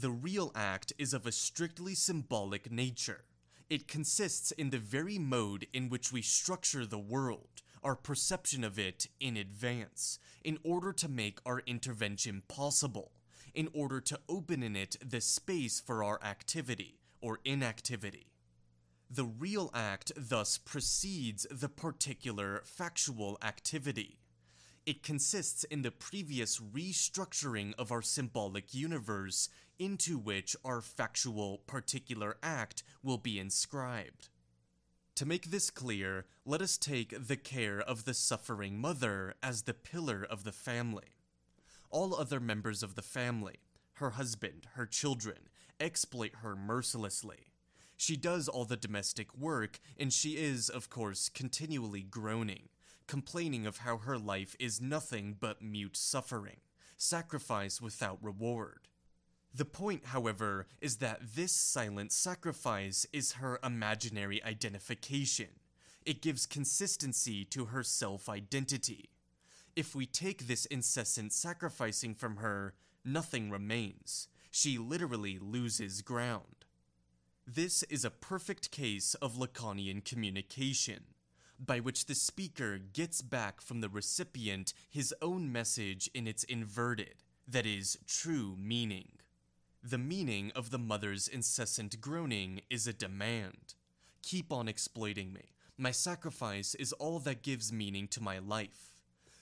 the real act is of a strictly symbolic nature. It consists in the very mode in which we structure the world, our perception of it in advance, in order to make our intervention possible, in order to open in it the space for our activity or inactivity. The real act thus precedes the particular factual activity. It consists in the previous restructuring of our symbolic universe into which our factual particular act will be inscribed. To make this clear, let us take the care of the suffering mother as the pillar of the family. All other members of the family, her husband, her children, exploit her mercilessly. She does all the domestic work, and she is, of course, continually groaning, complaining of how her life is nothing but mute suffering, sacrifice without reward. The point, however, is that this silent sacrifice is her imaginary identification. It gives consistency to her self identity. If we take this incessant sacrificing from her, nothing remains. She literally loses ground. This is a perfect case of Lacanian communication, by which the speaker gets back from the recipient his own message in its inverted, that is, true meaning. The meaning of the mother's incessant groaning is a demand. Keep on exploiting me. My sacrifice is all that gives meaning to my life.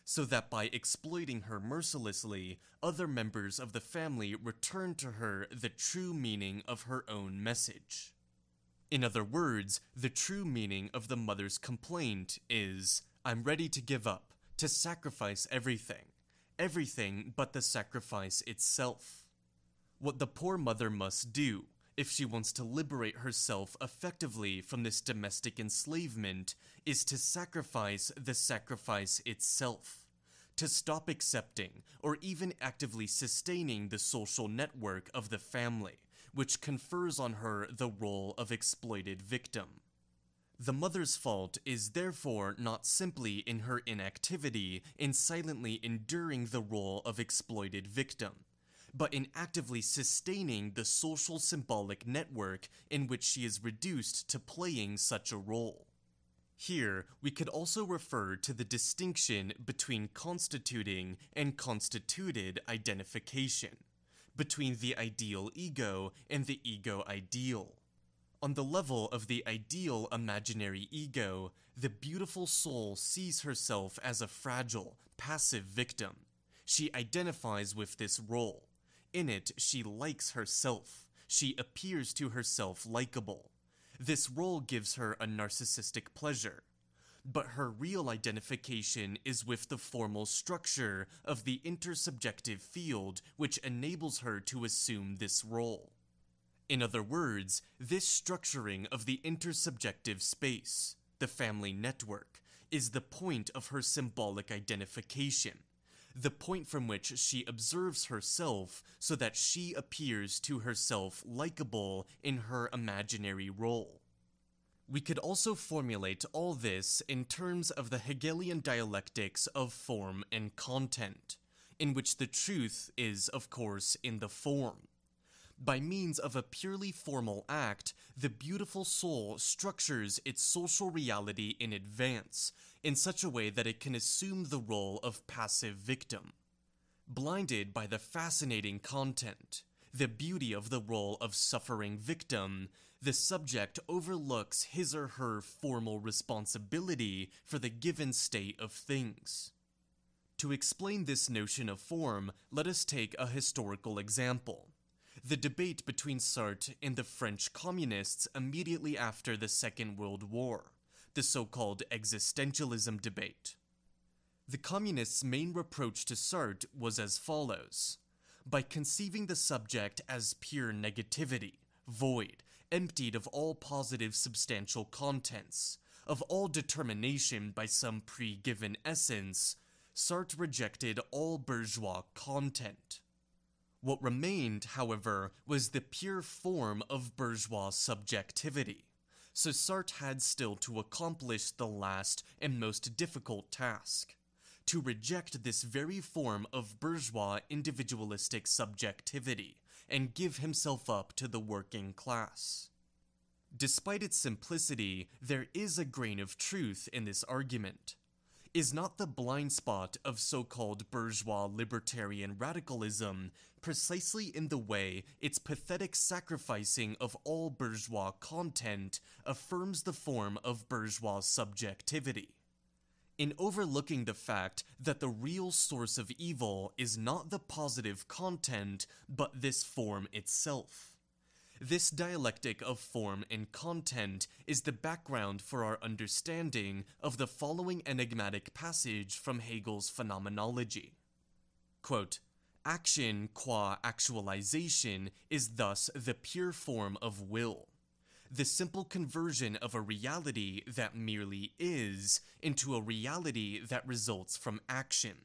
So that by exploiting her mercilessly, other members of the family return to her the true meaning of her own message. In other words, the true meaning of the mother's complaint is I'm ready to give up, to sacrifice everything, everything but the sacrifice itself what the poor mother must do if she wants to liberate herself effectively from this domestic enslavement is to sacrifice the sacrifice itself. To stop accepting or even actively sustaining the social network of the family, which confers on her the role of exploited victim. The mother's fault is therefore not simply in her inactivity in silently enduring the role of exploited victim, but in actively sustaining the social symbolic network in which she is reduced to playing such a role. Here, we could also refer to the distinction between constituting and constituted identification, between the ideal ego and the ego ideal. On the level of the ideal imaginary ego, the beautiful soul sees herself as a fragile, passive victim. She identifies with this role, in it, she likes herself. She appears to herself likable. This role gives her a narcissistic pleasure. But her real identification is with the formal structure of the intersubjective field which enables her to assume this role. In other words, this structuring of the intersubjective space, the family network, is the point of her symbolic identification the point from which she observes herself so that she appears to herself likable in her imaginary role. We could also formulate all this in terms of the Hegelian dialectics of form and content, in which the truth is, of course, in the form. By means of a purely formal act, the beautiful soul structures its social reality in advance, in such a way that it can assume the role of passive victim. Blinded by the fascinating content, the beauty of the role of suffering victim, the subject overlooks his or her formal responsibility for the given state of things. To explain this notion of form, let us take a historical example. The debate between Sartre and the French communists immediately after the Second World War the so-called existentialism debate. The communists' main reproach to Sartre was as follows. By conceiving the subject as pure negativity, void, emptied of all positive substantial contents, of all determination by some pre-given essence, Sartre rejected all bourgeois content. What remained, however, was the pure form of bourgeois subjectivity so Sartre had still to accomplish the last and most difficult task to reject this very form of bourgeois individualistic subjectivity and give himself up to the working class. Despite its simplicity, there is a grain of truth in this argument is not the blind spot of so called bourgeois libertarian radicalism, precisely in the way its pathetic sacrificing of all bourgeois content affirms the form of bourgeois subjectivity. In overlooking the fact that the real source of evil is not the positive content, but this form itself. This dialectic of form and content is the background for our understanding of the following enigmatic passage from Hegel's Phenomenology. Quote, Action qua actualization is thus the pure form of will. The simple conversion of a reality that merely is into a reality that results from action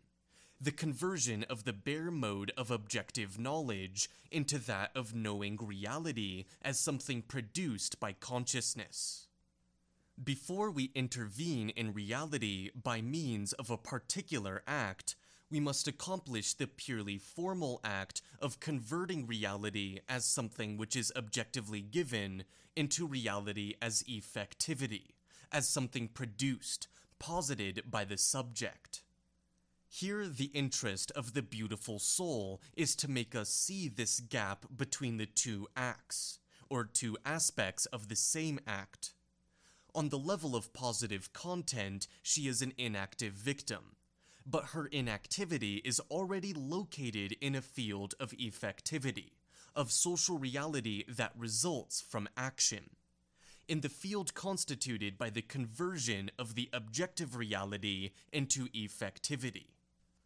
the conversion of the bare mode of objective knowledge into that of knowing reality as something produced by consciousness. Before we intervene in reality by means of a particular act, we must accomplish the purely formal act of converting reality as something which is objectively given into reality as effectivity, as something produced, posited by the subject. Here, the interest of the beautiful soul is to make us see this gap between the two acts, or two aspects of the same act. On the level of positive content, she is an inactive victim, but her inactivity is already located in a field of effectivity, of social reality that results from action. In the field constituted by the conversion of the objective reality into effectivity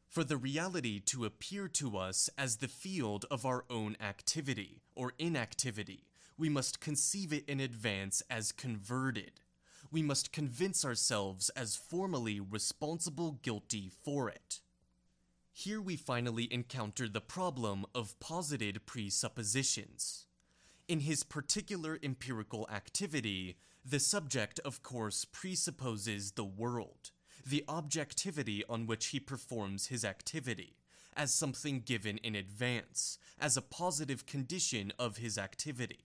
for the reality to appear to us as the field of our own activity or inactivity, we must conceive it in advance as converted. We must convince ourselves as formally responsible guilty for it. Here we finally encounter the problem of posited presuppositions. In his particular empirical activity, the subject, of course, presupposes the world the objectivity on which he performs his activity, as something given in advance, as a positive condition of his activity.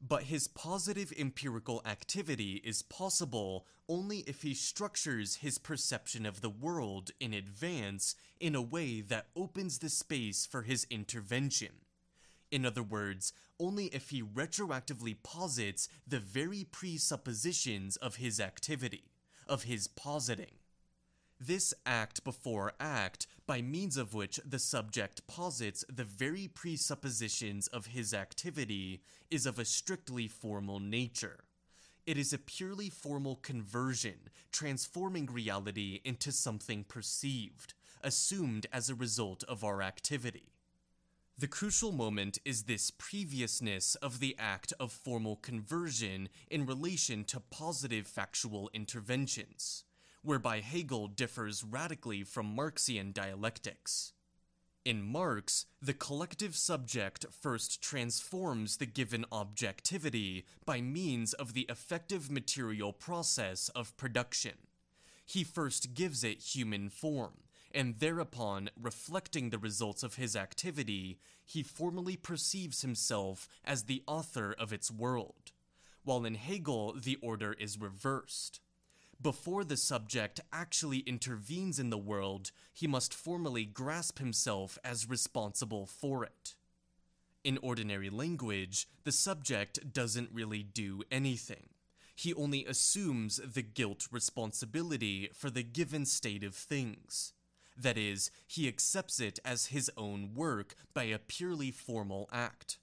But his positive empirical activity is possible only if he structures his perception of the world in advance in a way that opens the space for his intervention. In other words, only if he retroactively posits the very presuppositions of his activity of his positing. This act before act, by means of which the subject posits the very presuppositions of his activity, is of a strictly formal nature. It is a purely formal conversion, transforming reality into something perceived, assumed as a result of our activity. The crucial moment is this previousness of the act of formal conversion in relation to positive factual interventions, whereby Hegel differs radically from Marxian dialectics. In Marx, the collective subject first transforms the given objectivity by means of the effective material process of production. He first gives it human form and thereupon, reflecting the results of his activity, he formally perceives himself as the author of its world. While in Hegel, the order is reversed. Before the subject actually intervenes in the world, he must formally grasp himself as responsible for it. In ordinary language, the subject doesn't really do anything. He only assumes the guilt responsibility for the given state of things. That is, he accepts it as his own work by a purely formal act.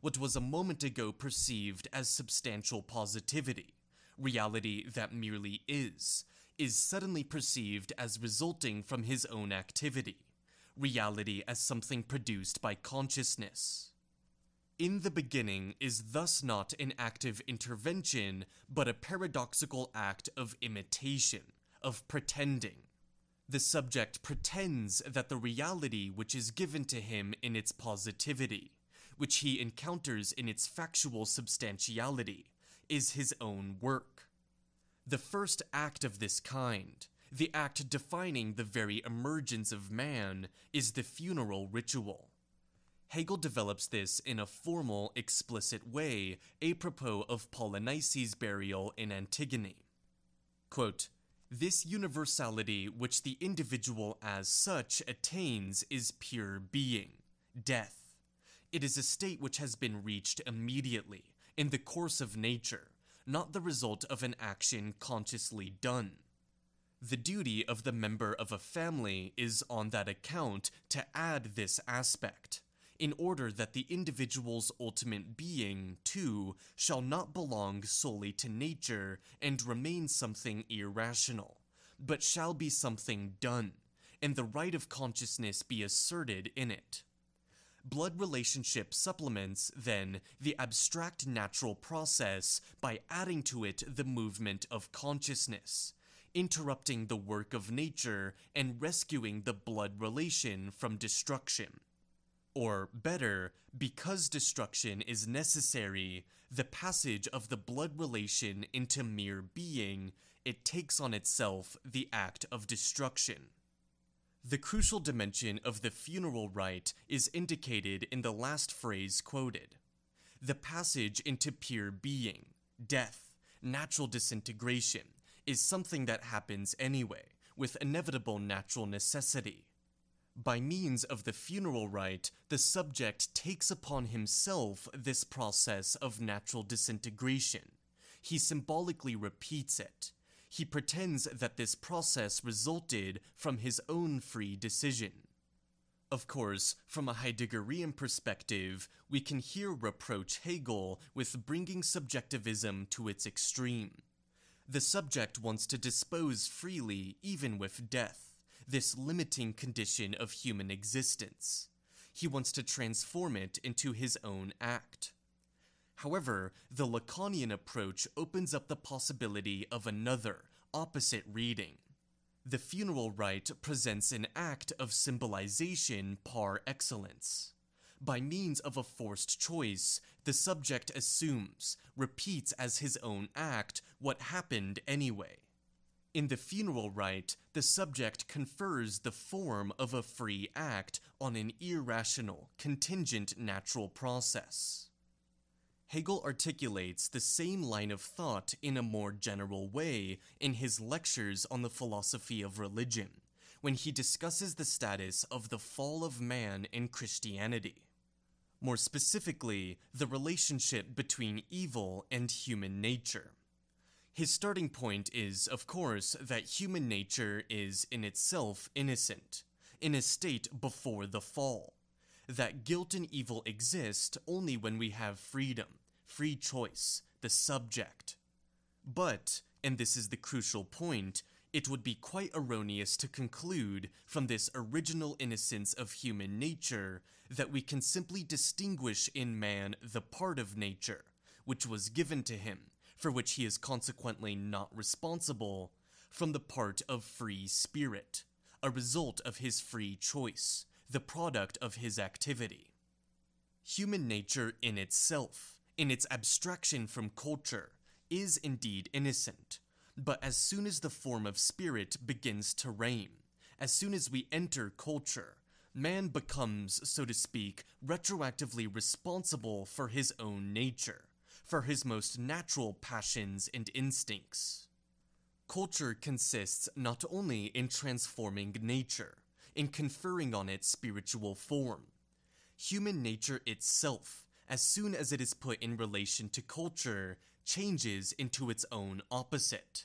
What was a moment ago perceived as substantial positivity, reality that merely is, is suddenly perceived as resulting from his own activity, reality as something produced by consciousness. In the beginning is thus not an active intervention, but a paradoxical act of imitation, of pretending, the subject pretends that the reality which is given to him in its positivity, which he encounters in its factual substantiality, is his own work. The first act of this kind, the act defining the very emergence of man, is the funeral ritual. Hegel develops this in a formal, explicit way apropos of Polynices' burial in Antigone. Quote, this universality which the individual as such attains is pure being, death. It is a state which has been reached immediately, in the course of nature, not the result of an action consciously done. The duty of the member of a family is on that account to add this aspect in order that the individual's ultimate being, too, shall not belong solely to nature and remain something irrational, but shall be something done, and the right of consciousness be asserted in it. Blood relationship supplements, then, the abstract natural process by adding to it the movement of consciousness, interrupting the work of nature and rescuing the blood relation from destruction. Or better, because destruction is necessary, the passage of the blood relation into mere being, it takes on itself the act of destruction. The crucial dimension of the funeral rite is indicated in the last phrase quoted the passage into pure being, death, natural disintegration, is something that happens anyway, with inevitable natural necessity. By means of the funeral rite, the subject takes upon himself this process of natural disintegration. He symbolically repeats it. He pretends that this process resulted from his own free decision. Of course, from a Heideggerian perspective, we can here reproach Hegel with bringing subjectivism to its extreme. The subject wants to dispose freely even with death this limiting condition of human existence. He wants to transform it into his own act. However, the Lacanian approach opens up the possibility of another, opposite reading. The funeral rite presents an act of symbolization par excellence. By means of a forced choice, the subject assumes, repeats as his own act, what happened anyway. In the funeral rite, the subject confers the form of a free act on an irrational, contingent natural process. Hegel articulates the same line of thought in a more general way in his lectures on the philosophy of religion, when he discusses the status of the fall of man in Christianity. More specifically, the relationship between evil and human nature. His starting point is, of course, that human nature is in itself innocent, in a state before the fall. That guilt and evil exist only when we have freedom, free choice, the subject. But, and this is the crucial point, it would be quite erroneous to conclude from this original innocence of human nature that we can simply distinguish in man the part of nature, which was given to him for which he is consequently not responsible, from the part of free spirit, a result of his free choice, the product of his activity. Human nature in itself, in its abstraction from culture, is indeed innocent, but as soon as the form of spirit begins to reign, as soon as we enter culture, man becomes, so to speak, retroactively responsible for his own nature for his most natural passions and instincts. Culture consists not only in transforming nature, in conferring on it spiritual form. Human nature itself, as soon as it is put in relation to culture, changes into its own opposite.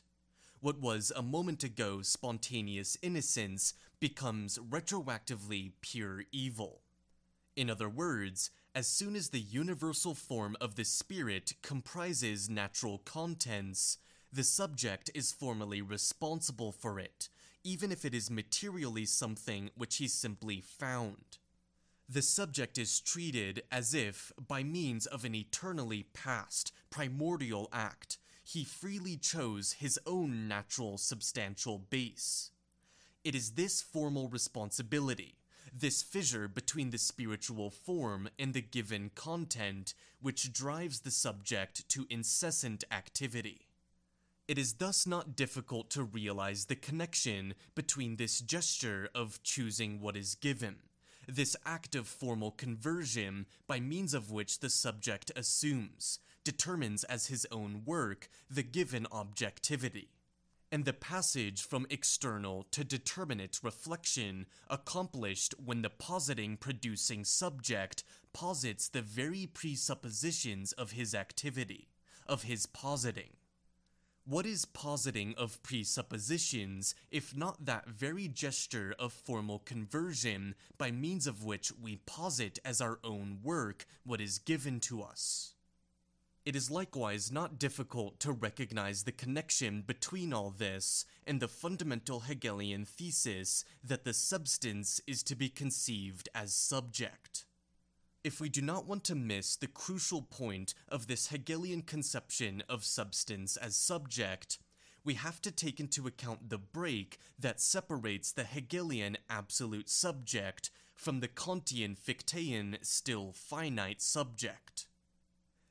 What was a moment ago spontaneous innocence becomes retroactively pure evil. In other words, as soon as the universal form of the spirit comprises natural contents, the subject is formally responsible for it, even if it is materially something which he simply found. The subject is treated as if, by means of an eternally past, primordial act, he freely chose his own natural substantial base. It is this formal responsibility, this fissure between the spiritual form and the given content, which drives the subject to incessant activity. It is thus not difficult to realize the connection between this gesture of choosing what is given, this act of formal conversion by means of which the subject assumes, determines as his own work, the given objectivity and the passage from external to determinate reflection accomplished when the positing producing subject posits the very presuppositions of his activity, of his positing. What is positing of presuppositions if not that very gesture of formal conversion by means of which we posit as our own work what is given to us? It is likewise not difficult to recognize the connection between all this and the fundamental Hegelian thesis that the substance is to be conceived as subject. If we do not want to miss the crucial point of this Hegelian conception of substance as subject, we have to take into account the break that separates the Hegelian absolute subject from the Kantian Fichtean still finite subject.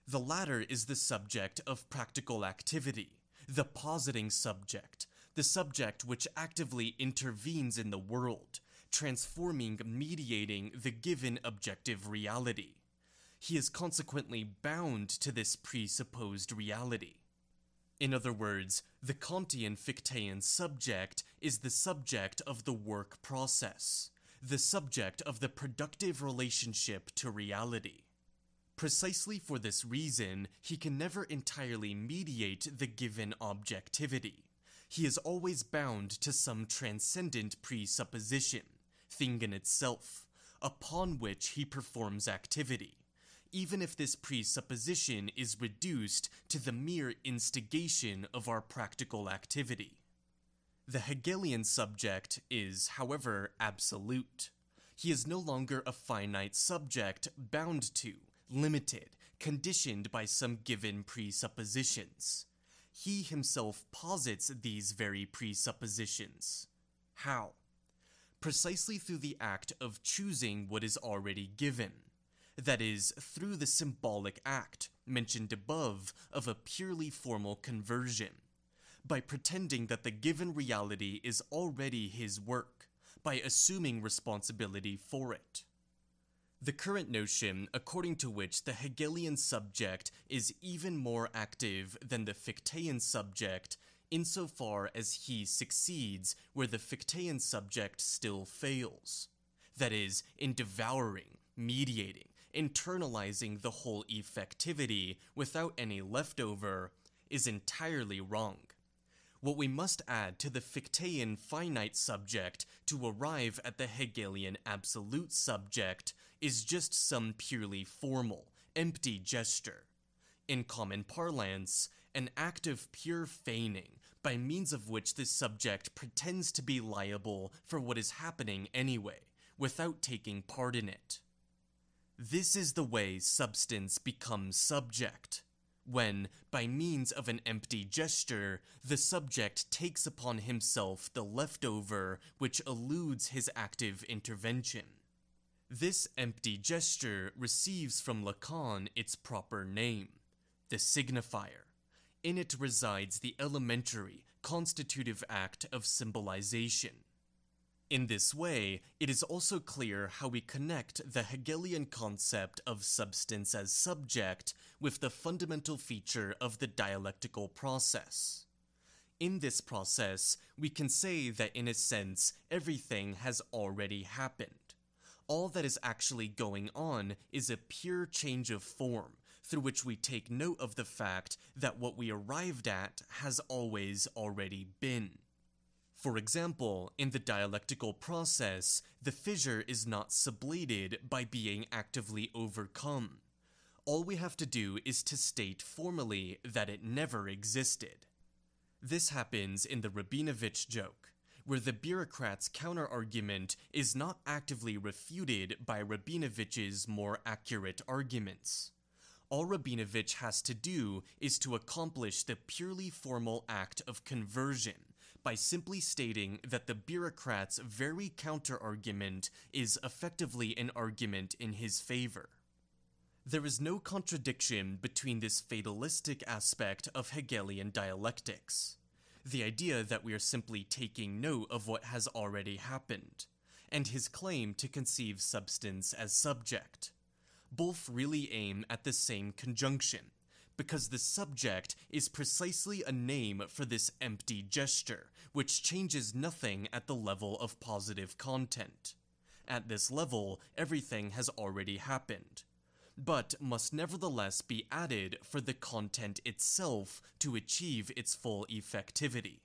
The latter is the subject of practical activity, the positing subject, the subject which actively intervenes in the world, transforming, mediating the given objective reality. He is consequently bound to this presupposed reality. In other words, the Kantian Fichtean subject is the subject of the work process, the subject of the productive relationship to reality. Precisely for this reason, he can never entirely mediate the given objectivity. He is always bound to some transcendent presupposition, thing in itself, upon which he performs activity, even if this presupposition is reduced to the mere instigation of our practical activity. The Hegelian subject is, however, absolute. He is no longer a finite subject bound to, limited, conditioned by some given presuppositions. He himself posits these very presuppositions. How? Precisely through the act of choosing what is already given. That is, through the symbolic act, mentioned above, of a purely formal conversion. By pretending that the given reality is already his work, by assuming responsibility for it. The current notion, according to which the Hegelian subject is even more active than the Fichtean subject, insofar as he succeeds where the Fichtean subject still fails. That is, in devouring, mediating, internalizing the whole effectivity without any leftover, is entirely wrong. What we must add to the Fichtean finite subject to arrive at the Hegelian absolute subject is just some purely formal, empty gesture. In common parlance, an act of pure feigning, by means of which the subject pretends to be liable for what is happening anyway, without taking part in it. This is the way substance becomes subject, when, by means of an empty gesture, the subject takes upon himself the leftover which eludes his active intervention. This empty gesture receives from Lacan its proper name, the signifier. In it resides the elementary, constitutive act of symbolization. In this way, it is also clear how we connect the Hegelian concept of substance as subject with the fundamental feature of the dialectical process. In this process, we can say that in a sense, everything has already happened all that is actually going on is a pure change of form, through which we take note of the fact that what we arrived at has always already been. For example, in the dialectical process, the fissure is not sublated by being actively overcome. All we have to do is to state formally that it never existed. This happens in the Rabinovich joke where the bureaucrat's counterargument is not actively refuted by Rabinovich's more accurate arguments. All Rabinovich has to do is to accomplish the purely formal act of conversion by simply stating that the bureaucrat's very counterargument is effectively an argument in his favor. There is no contradiction between this fatalistic aspect of Hegelian dialectics the idea that we are simply taking note of what has already happened, and his claim to conceive substance as subject. Both really aim at the same conjunction, because the subject is precisely a name for this empty gesture, which changes nothing at the level of positive content. At this level, everything has already happened but must nevertheless be added for the content itself to achieve its full effectivity.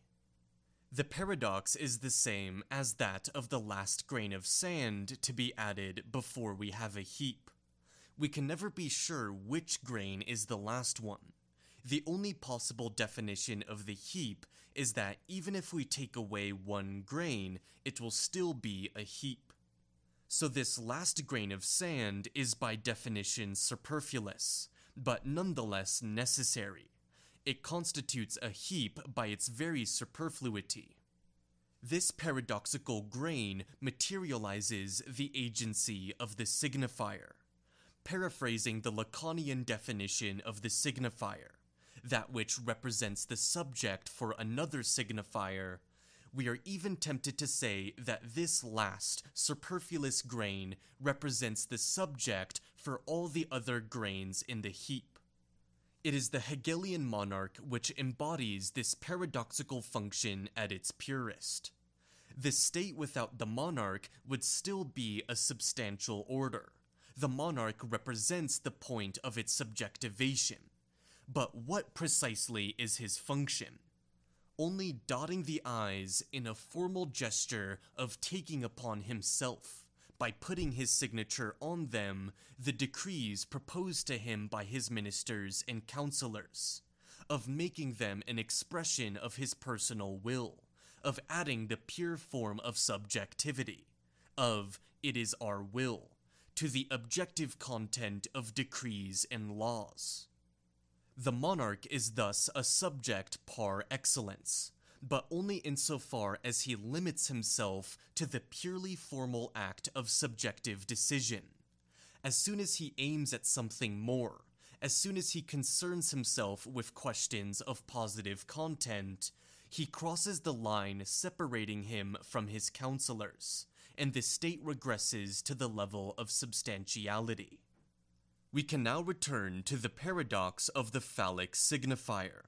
The paradox is the same as that of the last grain of sand to be added before we have a heap. We can never be sure which grain is the last one. The only possible definition of the heap is that even if we take away one grain, it will still be a heap. So, this last grain of sand is by definition superfluous, but nonetheless necessary. It constitutes a heap by its very superfluity. This paradoxical grain materializes the agency of the signifier, paraphrasing the Lacanian definition of the signifier, that which represents the subject for another signifier we are even tempted to say that this last, superfluous grain represents the subject for all the other grains in the heap. It is the Hegelian monarch which embodies this paradoxical function at its purest. The state without the monarch would still be a substantial order. The monarch represents the point of its subjectivation. But what precisely is his function? only dotting the I's in a formal gesture of taking upon himself, by putting his signature on them, the decrees proposed to him by his ministers and counselors, of making them an expression of his personal will, of adding the pure form of subjectivity, of it is our will, to the objective content of decrees and laws. The monarch is thus a subject par excellence, but only insofar as he limits himself to the purely formal act of subjective decision. As soon as he aims at something more, as soon as he concerns himself with questions of positive content, he crosses the line separating him from his counselors, and the state regresses to the level of substantiality. We can now return to the paradox of the phallic signifier.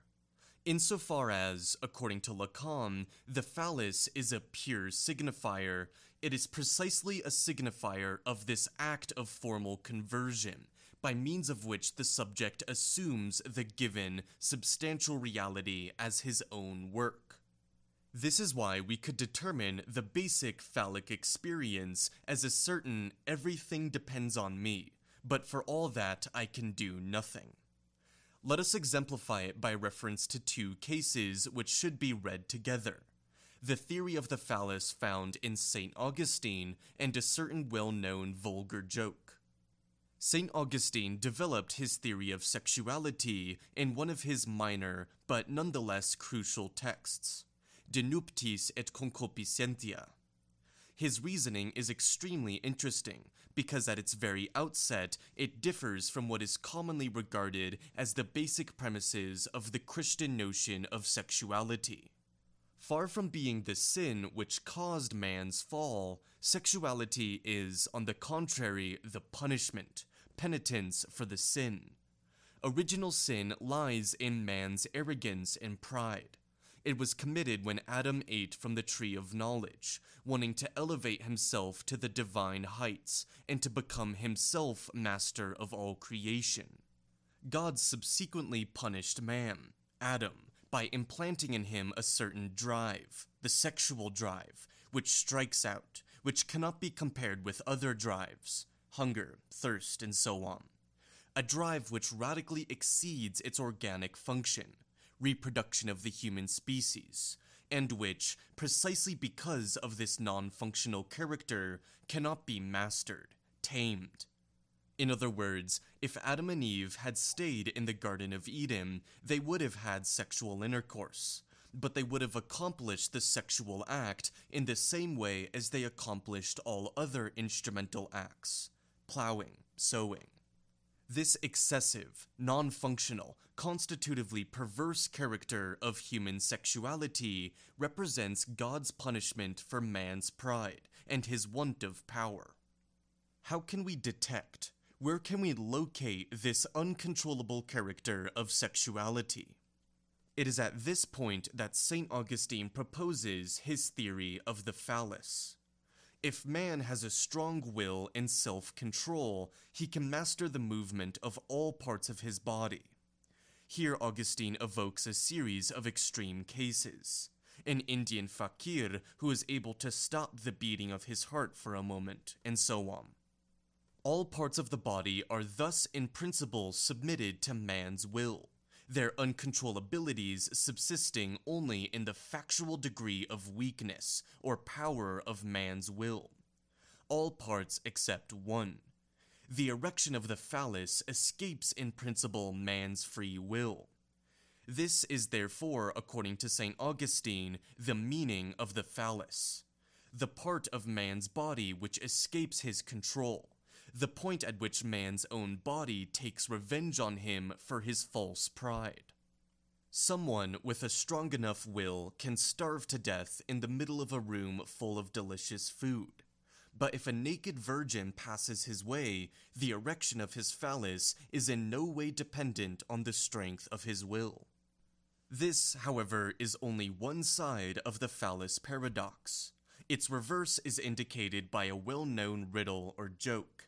Insofar as, according to Lacan, the phallus is a pure signifier, it is precisely a signifier of this act of formal conversion, by means of which the subject assumes the given, substantial reality as his own work. This is why we could determine the basic phallic experience as a certain everything depends on me, but for all that I can do nothing. Let us exemplify it by reference to two cases which should be read together the theory of the phallus found in St. Augustine and a certain well known vulgar joke. St. Augustine developed his theory of sexuality in one of his minor but nonetheless crucial texts, De Nuptis et Concupiscentia. His reasoning is extremely interesting, because at its very outset, it differs from what is commonly regarded as the basic premises of the Christian notion of sexuality. Far from being the sin which caused man's fall, sexuality is, on the contrary, the punishment, penitence for the sin. Original sin lies in man's arrogance and pride. It was committed when Adam ate from the tree of knowledge, wanting to elevate himself to the divine heights and to become himself master of all creation. God subsequently punished man, Adam, by implanting in him a certain drive, the sexual drive, which strikes out, which cannot be compared with other drives, hunger, thirst, and so on. A drive which radically exceeds its organic function, reproduction of the human species, and which, precisely because of this non functional character, cannot be mastered, tamed. In other words, if Adam and Eve had stayed in the Garden of Eden, they would have had sexual intercourse, but they would have accomplished the sexual act in the same way as they accomplished all other instrumental acts plowing, sowing. This excessive, non functional, constitutively perverse character of human sexuality represents God's punishment for man's pride and his want of power. How can we detect, where can we locate this uncontrollable character of sexuality? It is at this point that St. Augustine proposes his theory of the phallus. If man has a strong will and self control, he can master the movement of all parts of his body. Here, Augustine evokes a series of extreme cases. An Indian fakir who is able to stop the beating of his heart for a moment, and so on. All parts of the body are thus, in principle, submitted to man's will, their uncontrollabilities subsisting only in the factual degree of weakness or power of man's will. All parts except one the erection of the phallus escapes in principle man's free will. This is therefore, according to St. Augustine, the meaning of the phallus, the part of man's body which escapes his control, the point at which man's own body takes revenge on him for his false pride. Someone with a strong enough will can starve to death in the middle of a room full of delicious food but if a naked virgin passes his way, the erection of his phallus is in no way dependent on the strength of his will. This, however, is only one side of the phallus paradox. Its reverse is indicated by a well known riddle or joke.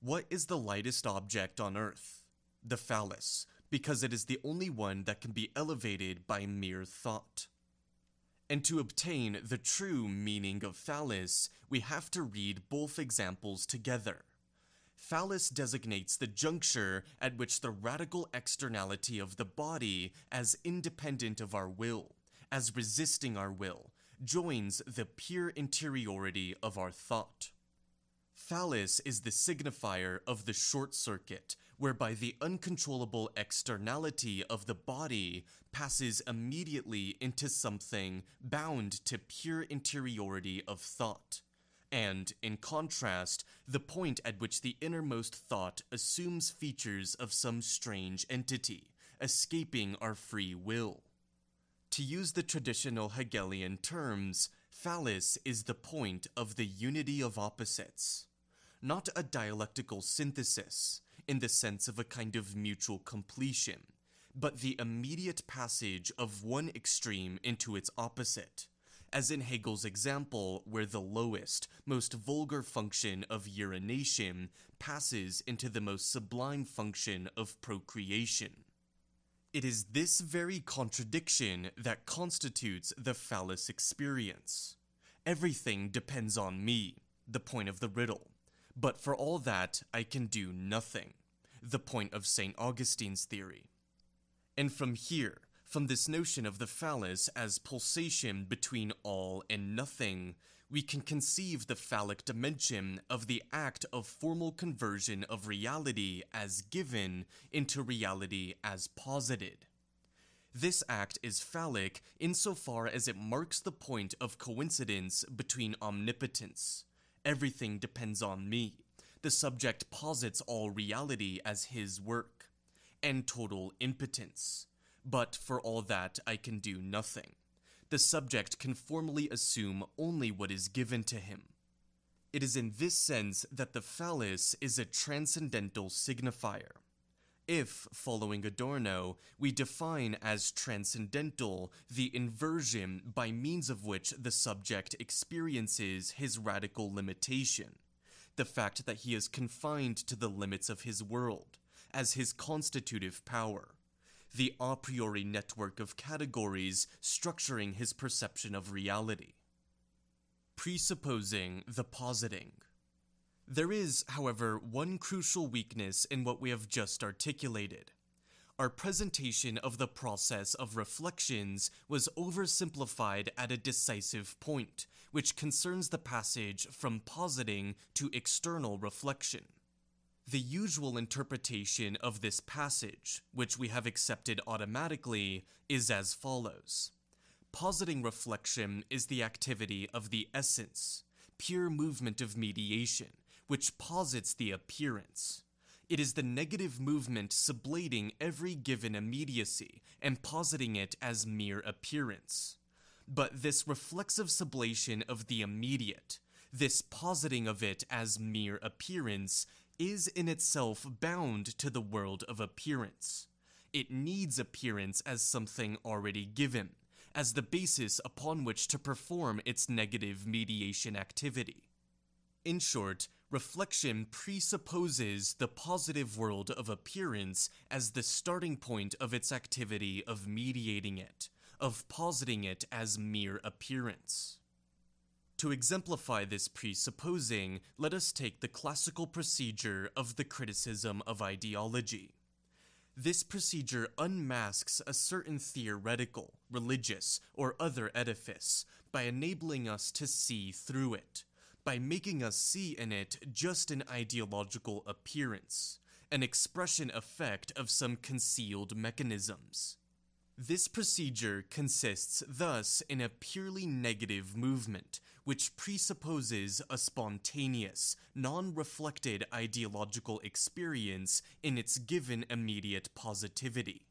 What is the lightest object on Earth? The phallus, because it is the only one that can be elevated by mere thought. And to obtain the true meaning of phallus, we have to read both examples together. Phallus designates the juncture at which the radical externality of the body, as independent of our will, as resisting our will, joins the pure interiority of our thought. Phallus is the signifier of the short circuit, whereby the uncontrollable externality of the body passes immediately into something bound to pure interiority of thought. And, in contrast, the point at which the innermost thought assumes features of some strange entity, escaping our free will. To use the traditional Hegelian terms, Phallus is the point of the unity of opposites, not a dialectical synthesis in the sense of a kind of mutual completion, but the immediate passage of one extreme into its opposite, as in Hegel's example, where the lowest, most vulgar function of urination passes into the most sublime function of procreation. It is this very contradiction that constitutes the phallus experience. Everything depends on me, the point of the riddle. But for all that, I can do nothing, the point of St. Augustine's theory. And from here, from this notion of the phallus as pulsation between all and nothing, we can conceive the phallic dimension of the act of formal conversion of reality as given into reality as posited. This act is phallic insofar as it marks the point of coincidence between omnipotence. Everything depends on me. The subject posits all reality as his work. And total impotence. But for all that, I can do nothing the subject can formally assume only what is given to him. It is in this sense that the phallus is a transcendental signifier. If, following Adorno, we define as transcendental the inversion by means of which the subject experiences his radical limitation, the fact that he is confined to the limits of his world, as his constitutive power the a priori network of categories structuring his perception of reality. Presupposing the positing. There is, however, one crucial weakness in what we have just articulated. Our presentation of the process of reflections was oversimplified at a decisive point, which concerns the passage from positing to external reflection the usual interpretation of this passage, which we have accepted automatically, is as follows Positing reflection is the activity of the essence, pure movement of mediation, which posits the appearance. It is the negative movement sublating every given immediacy and positing it as mere appearance. But this reflexive sublation of the immediate, this positing of it as mere appearance is in itself bound to the world of appearance. It needs appearance as something already given, as the basis upon which to perform its negative mediation activity. In short, reflection presupposes the positive world of appearance as the starting point of its activity of mediating it, of positing it as mere appearance. To exemplify this presupposing, let us take the classical procedure of the criticism of ideology. This procedure unmasks a certain theoretical, religious, or other edifice by enabling us to see through it, by making us see in it just an ideological appearance, an expression effect of some concealed mechanisms. This procedure consists thus in a purely negative movement which presupposes a spontaneous, non-reflected ideological experience in its given immediate positivity.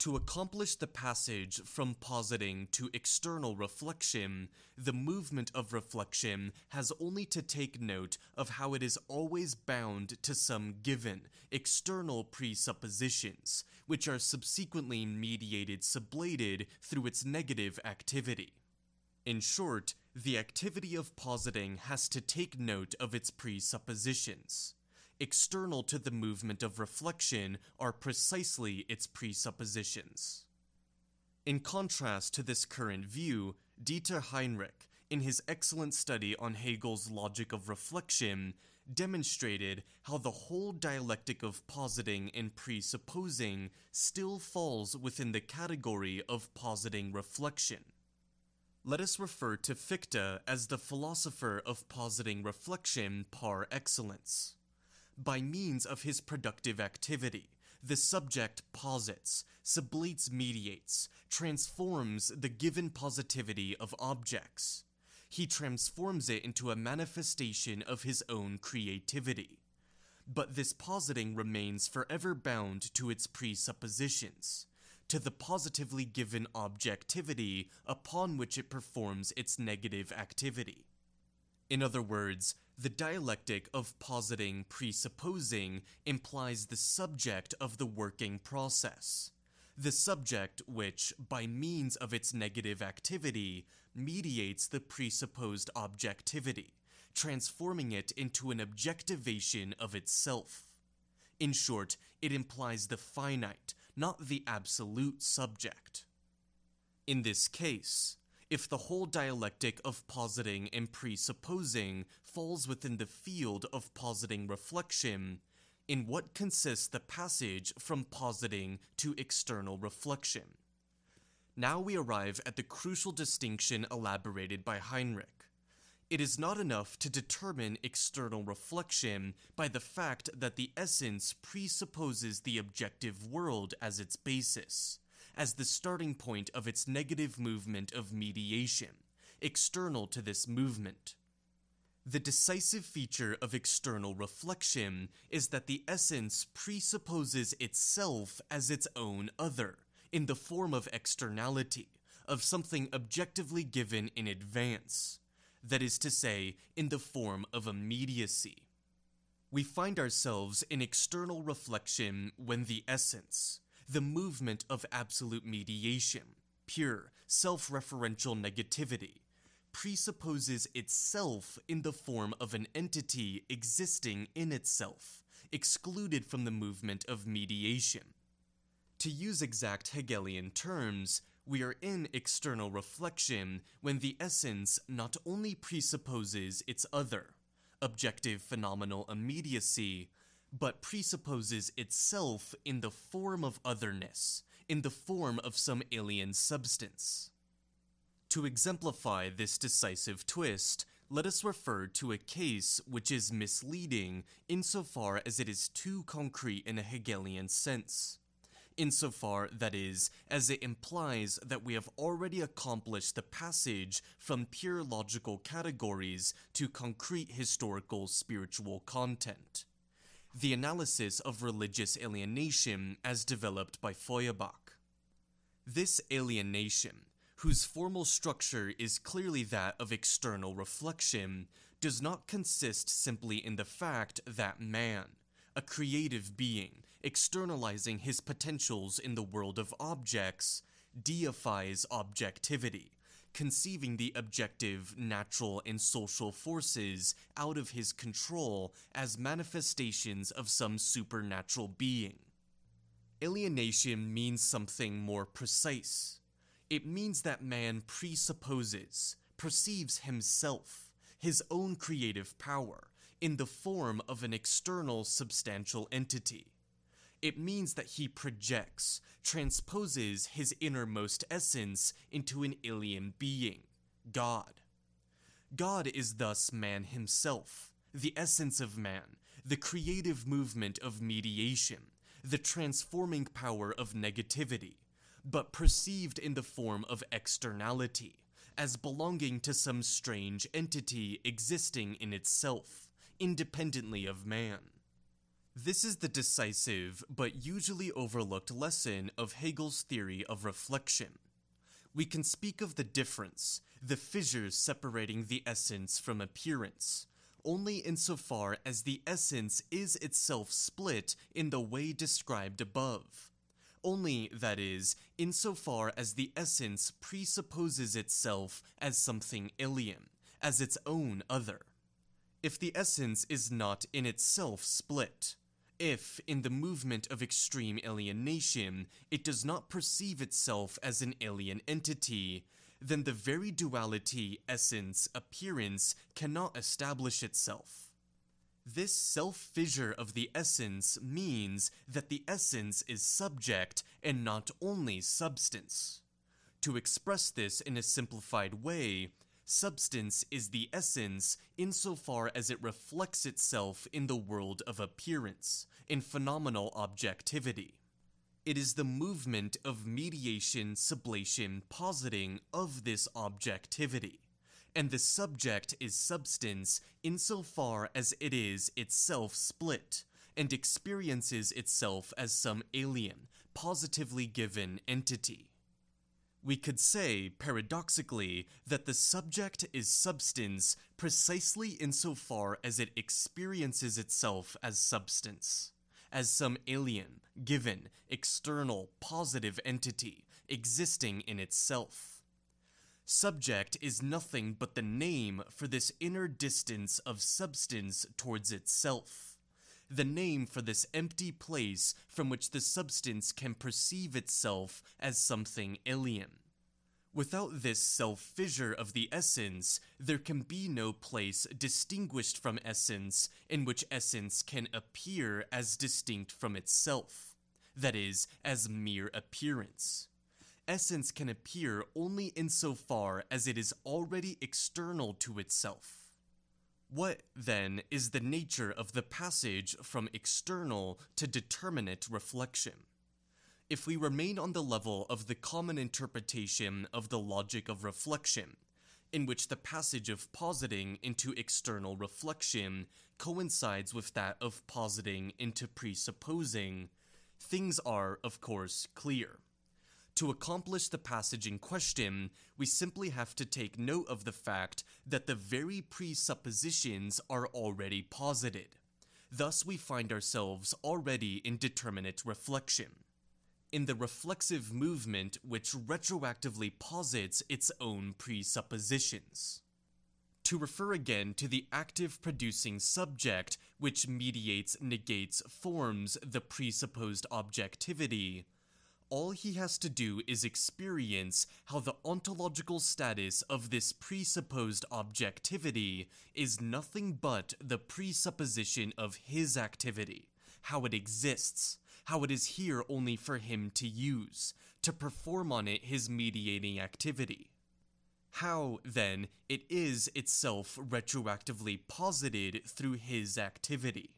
To accomplish the passage from positing to external reflection, the movement of reflection has only to take note of how it is always bound to some given, external presuppositions, which are subsequently mediated sublated through its negative activity. In short, the activity of positing has to take note of its presuppositions. External to the movement of reflection are precisely its presuppositions. In contrast to this current view, Dieter Heinrich, in his excellent study on Hegel's logic of reflection, demonstrated how the whole dialectic of positing and presupposing still falls within the category of positing reflection. Let us refer to Fichte as the philosopher of positing reflection par excellence. By means of his productive activity, the subject posits, sublates mediates, transforms the given positivity of objects. He transforms it into a manifestation of his own creativity. But this positing remains forever bound to its presuppositions to the positively given objectivity upon which it performs its negative activity. In other words, the dialectic of positing presupposing implies the subject of the working process. The subject which, by means of its negative activity, mediates the presupposed objectivity, transforming it into an objectivation of itself. In short, it implies the finite, not the absolute subject. In this case, if the whole dialectic of positing and presupposing falls within the field of positing reflection, in what consists the passage from positing to external reflection? Now we arrive at the crucial distinction elaborated by Heinrich. It is not enough to determine external reflection by the fact that the essence presupposes the objective world as its basis, as the starting point of its negative movement of mediation, external to this movement. The decisive feature of external reflection is that the essence presupposes itself as its own other, in the form of externality, of something objectively given in advance that is to say, in the form of immediacy. We find ourselves in external reflection when the essence, the movement of absolute mediation, pure, self referential negativity, presupposes itself in the form of an entity existing in itself, excluded from the movement of mediation. To use exact Hegelian terms, we are in external reflection when the essence not only presupposes its other, objective phenomenal immediacy, but presupposes itself in the form of otherness, in the form of some alien substance. To exemplify this decisive twist, let us refer to a case which is misleading insofar as it is too concrete in a Hegelian sense insofar, that is, as it implies that we have already accomplished the passage from pure logical categories to concrete historical spiritual content. The analysis of religious alienation as developed by Feuerbach. This alienation, whose formal structure is clearly that of external reflection, does not consist simply in the fact that man, a creative being, externalizing his potentials in the world of objects, deifies objectivity, conceiving the objective, natural, and social forces out of his control as manifestations of some supernatural being. Alienation means something more precise. It means that man presupposes, perceives himself, his own creative power, in the form of an external substantial entity. It means that he projects, transposes his innermost essence into an alien being, God. God is thus man himself, the essence of man, the creative movement of mediation, the transforming power of negativity, but perceived in the form of externality, as belonging to some strange entity existing in itself, independently of man. This is the decisive, but usually overlooked lesson of Hegel's theory of reflection. We can speak of the difference, the fissures separating the essence from appearance, only insofar as the essence is itself split in the way described above. Only, that is, insofar as the essence presupposes itself as something alien, as its own other. If the essence is not in itself split, if, in the movement of extreme alienation, it does not perceive itself as an alien entity, then the very duality, essence, appearance cannot establish itself. This self fissure of the essence means that the essence is subject and not only substance. To express this in a simplified way, Substance is the essence insofar as it reflects itself in the world of appearance, in phenomenal objectivity. It is the movement of mediation, sublation, positing of this objectivity. And the subject is substance insofar as it is itself split, and experiences itself as some alien, positively given entity. We could say, paradoxically, that the subject is substance precisely insofar as it experiences itself as substance, as some alien, given, external, positive entity existing in itself. Subject is nothing but the name for this inner distance of substance towards itself the name for this empty place from which the substance can perceive itself as something alien. Without this self fissure of the essence, there can be no place distinguished from essence in which essence can appear as distinct from itself, that is, as mere appearance. Essence can appear only insofar as it is already external to itself what, then, is the nature of the passage from external to determinate reflection? If we remain on the level of the common interpretation of the logic of reflection, in which the passage of positing into external reflection coincides with that of positing into presupposing, things are, of course, clear. To accomplish the passage in question, we simply have to take note of the fact that the very presuppositions are already posited. Thus, we find ourselves already in determinate reflection. In the reflexive movement which retroactively posits its own presuppositions. To refer again to the active producing subject, which mediates, negates, forms the presupposed objectivity, all he has to do is experience how the ontological status of this presupposed objectivity is nothing but the presupposition of his activity, how it exists, how it is here only for him to use, to perform on it his mediating activity. How, then, it is itself retroactively posited through his activity.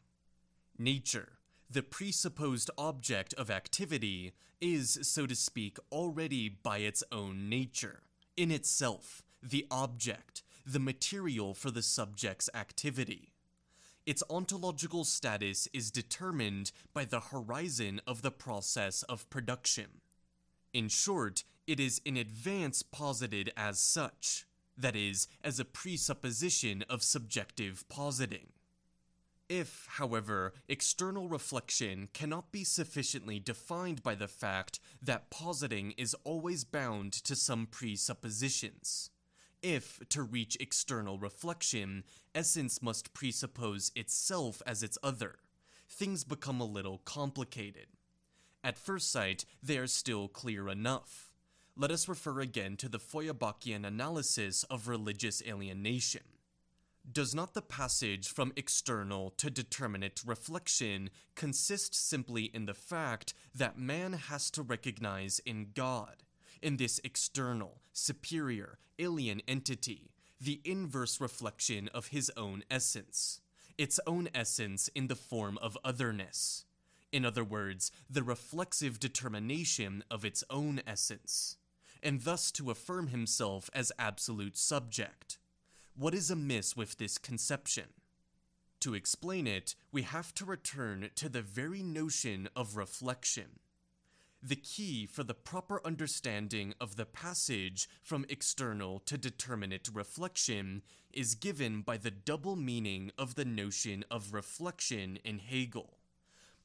Nature, the presupposed object of activity is, so to speak, already by its own nature, in itself, the object, the material for the subject's activity. Its ontological status is determined by the horizon of the process of production. In short, it is in advance posited as such, that is, as a presupposition of subjective positing. If, however, external reflection cannot be sufficiently defined by the fact that positing is always bound to some presuppositions. If, to reach external reflection, essence must presuppose itself as its other, things become a little complicated. At first sight, they are still clear enough. Let us refer again to the Feuerbachian analysis of religious alienation. Does not the passage from external to determinate reflection consist simply in the fact that man has to recognize in God, in this external, superior, alien entity, the inverse reflection of his own essence, its own essence in the form of otherness? In other words, the reflexive determination of its own essence, and thus to affirm himself as absolute subject. What is amiss with this conception? To explain it, we have to return to the very notion of reflection. The key for the proper understanding of the passage from external to determinate reflection is given by the double meaning of the notion of reflection in Hegel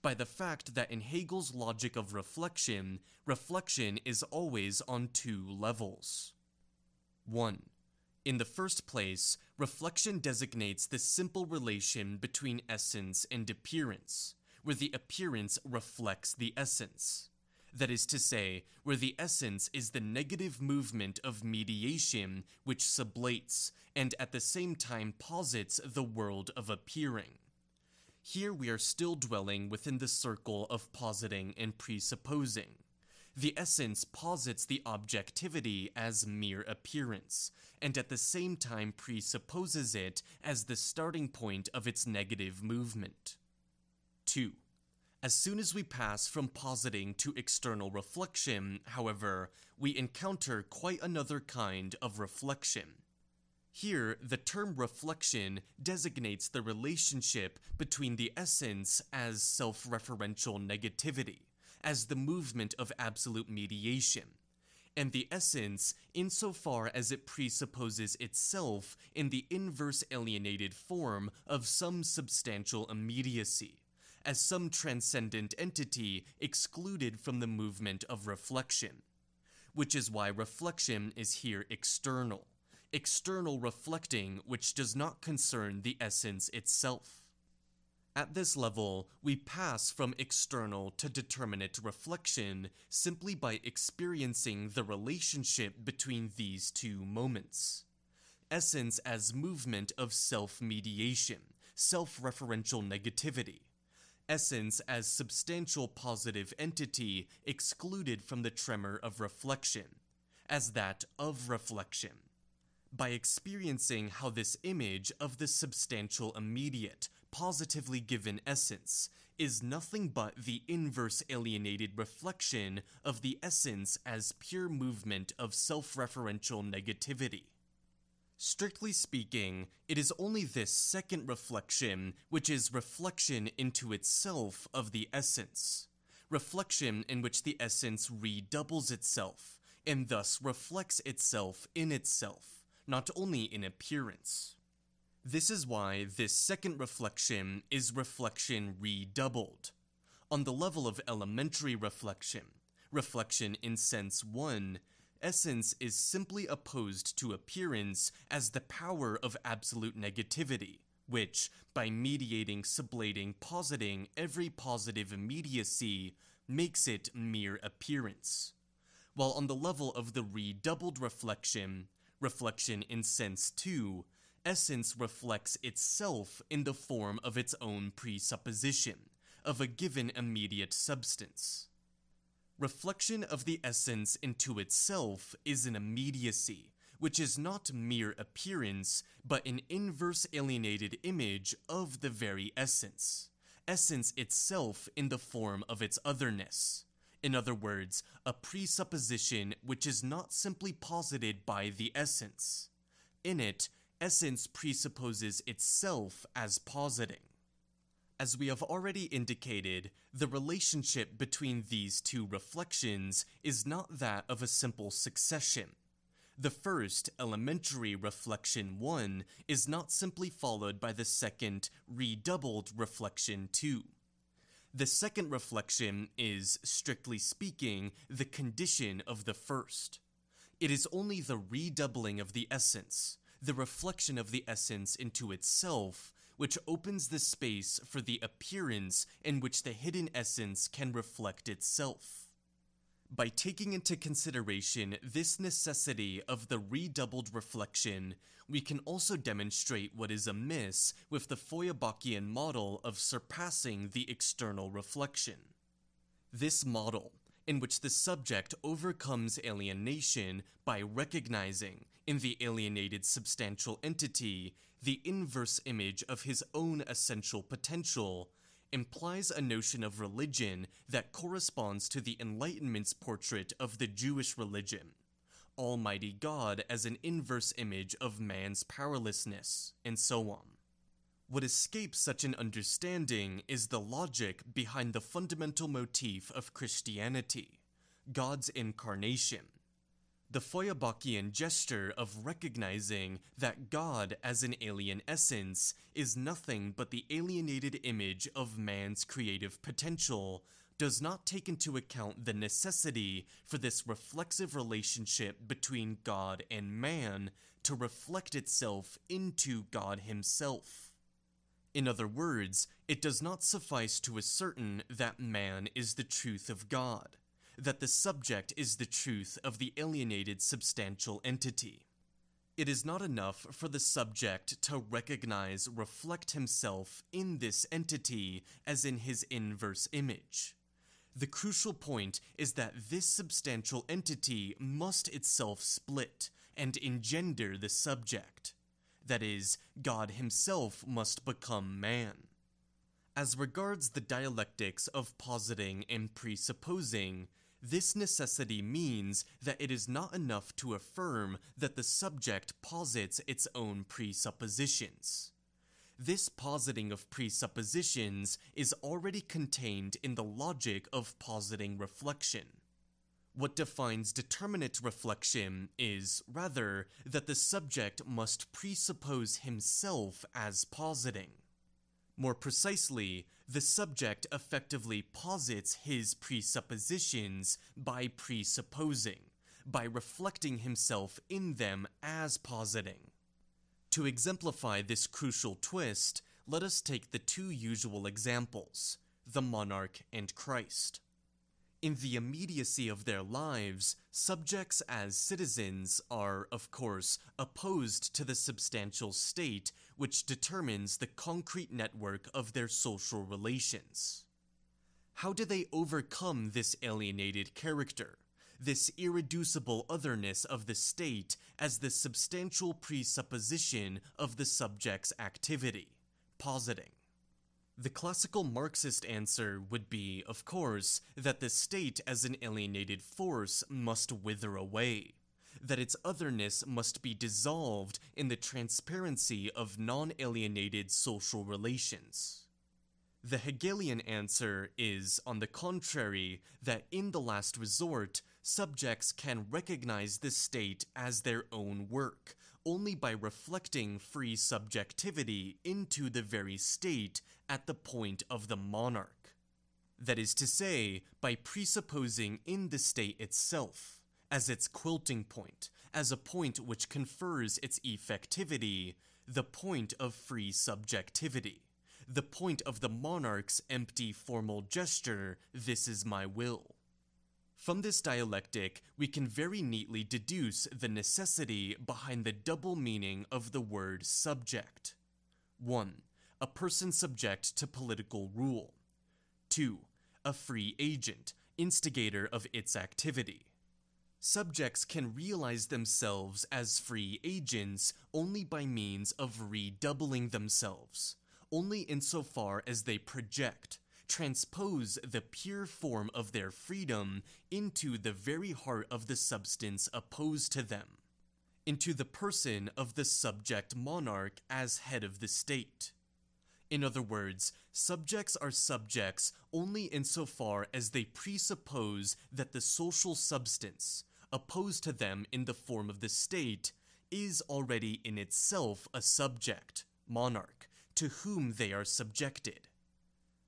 by the fact that in Hegel's logic of reflection, reflection is always on two levels. 1. In the first place, reflection designates the simple relation between essence and appearance, where the appearance reflects the essence. That is to say, where the essence is the negative movement of mediation which sublates and at the same time posits the world of appearing. Here we are still dwelling within the circle of positing and presupposing. The essence posits the objectivity as mere appearance, and at the same time presupposes it as the starting point of its negative movement. 2. As soon as we pass from positing to external reflection, however, we encounter quite another kind of reflection. Here, the term reflection designates the relationship between the essence as self referential negativity as the movement of absolute mediation, and the essence insofar as it presupposes itself in the inverse alienated form of some substantial immediacy, as some transcendent entity excluded from the movement of reflection. Which is why reflection is here external, external reflecting which does not concern the essence itself. At this level, we pass from external to determinate reflection simply by experiencing the relationship between these two moments. Essence as movement of self mediation, self referential negativity. Essence as substantial positive entity excluded from the tremor of reflection, as that of reflection by experiencing how this image of the substantial immediate, positively given essence is nothing but the inverse alienated reflection of the essence as pure movement of self referential negativity. Strictly speaking, it is only this second reflection which is reflection into itself of the essence. Reflection in which the essence redoubles itself, and thus reflects itself in itself, not only in appearance. This is why this second reflection is reflection redoubled. On the level of elementary reflection, reflection in sense 1, essence is simply opposed to appearance as the power of absolute negativity, which, by mediating, sublating, positing every positive immediacy, makes it mere appearance. While on the level of the redoubled reflection, reflection in sense 2, essence reflects itself in the form of its own presupposition, of a given immediate substance. Reflection of the essence into itself is an immediacy, which is not mere appearance, but an inverse alienated image of the very essence, essence itself in the form of its otherness. In other words, a presupposition which is not simply posited by the essence. In it, essence presupposes itself as positing. As we have already indicated, the relationship between these two reflections is not that of a simple succession. The first, elementary reflection 1, is not simply followed by the second, redoubled reflection 2. The second reflection is, strictly speaking, the condition of the first. It is only the redoubling of the essence, the reflection of the essence into itself, which opens the space for the appearance in which the hidden essence can reflect itself. By taking into consideration this necessity of the redoubled reflection, we can also demonstrate what is amiss with the Feuerbachian model of surpassing the external reflection. This model, in which the subject overcomes alienation by recognizing in the alienated substantial entity the inverse image of his own essential potential, implies a notion of religion that corresponds to the Enlightenment's portrait of the Jewish religion. Almighty God as an inverse image of man's powerlessness, and so on. What escapes such an understanding is the logic behind the fundamental motif of Christianity God's incarnation. The Feuerbachian gesture of recognizing that God as an alien essence is nothing but the alienated image of man's creative potential does not take into account the necessity for this reflexive relationship between God and man to reflect itself into God himself. In other words, it does not suffice to ascertain that man is the truth of God, that the subject is the truth of the alienated substantial entity. It is not enough for the subject to recognize, reflect himself in this entity as in his inverse image. The crucial point is that this substantial entity must itself split and engender the subject that is, God himself must become man. As regards the dialectics of positing and presupposing, this necessity means that it is not enough to affirm that the subject posits its own presuppositions. This positing of presuppositions is already contained in the logic of positing reflection. What defines determinate reflection is, rather, that the subject must presuppose himself as positing. More precisely, the subject effectively posits his presuppositions by presupposing, by reflecting himself in them as positing. To exemplify this crucial twist, let us take the two usual examples the monarch and Christ. In the immediacy of their lives, subjects as citizens are, of course, opposed to the substantial state which determines the concrete network of their social relations. How do they overcome this alienated character, this irreducible otherness of the state as the substantial presupposition of the subject's activity? Positing. The classical Marxist answer would be, of course, that the state as an alienated force must wither away, that its otherness must be dissolved in the transparency of non-alienated social relations. The Hegelian answer is, on the contrary, that in the last resort, subjects can recognize the state as their own work, only by reflecting free subjectivity into the very state at the point of the monarch. That is to say, by presupposing in the state itself, as its quilting point, as a point which confers its effectivity, the point of free subjectivity, the point of the monarch's empty formal gesture, this is my will. From this dialectic, we can very neatly deduce the necessity behind the double meaning of the word subject. 1. A person subject to political rule. 2. A free agent, instigator of its activity. Subjects can realize themselves as free agents only by means of redoubling themselves, only insofar as they project, transpose the pure form of their freedom into the very heart of the substance opposed to them, into the person of the subject monarch as head of the state. In other words, subjects are subjects only insofar as they presuppose that the social substance, opposed to them in the form of the state, is already in itself a subject, monarch, to whom they are subjected.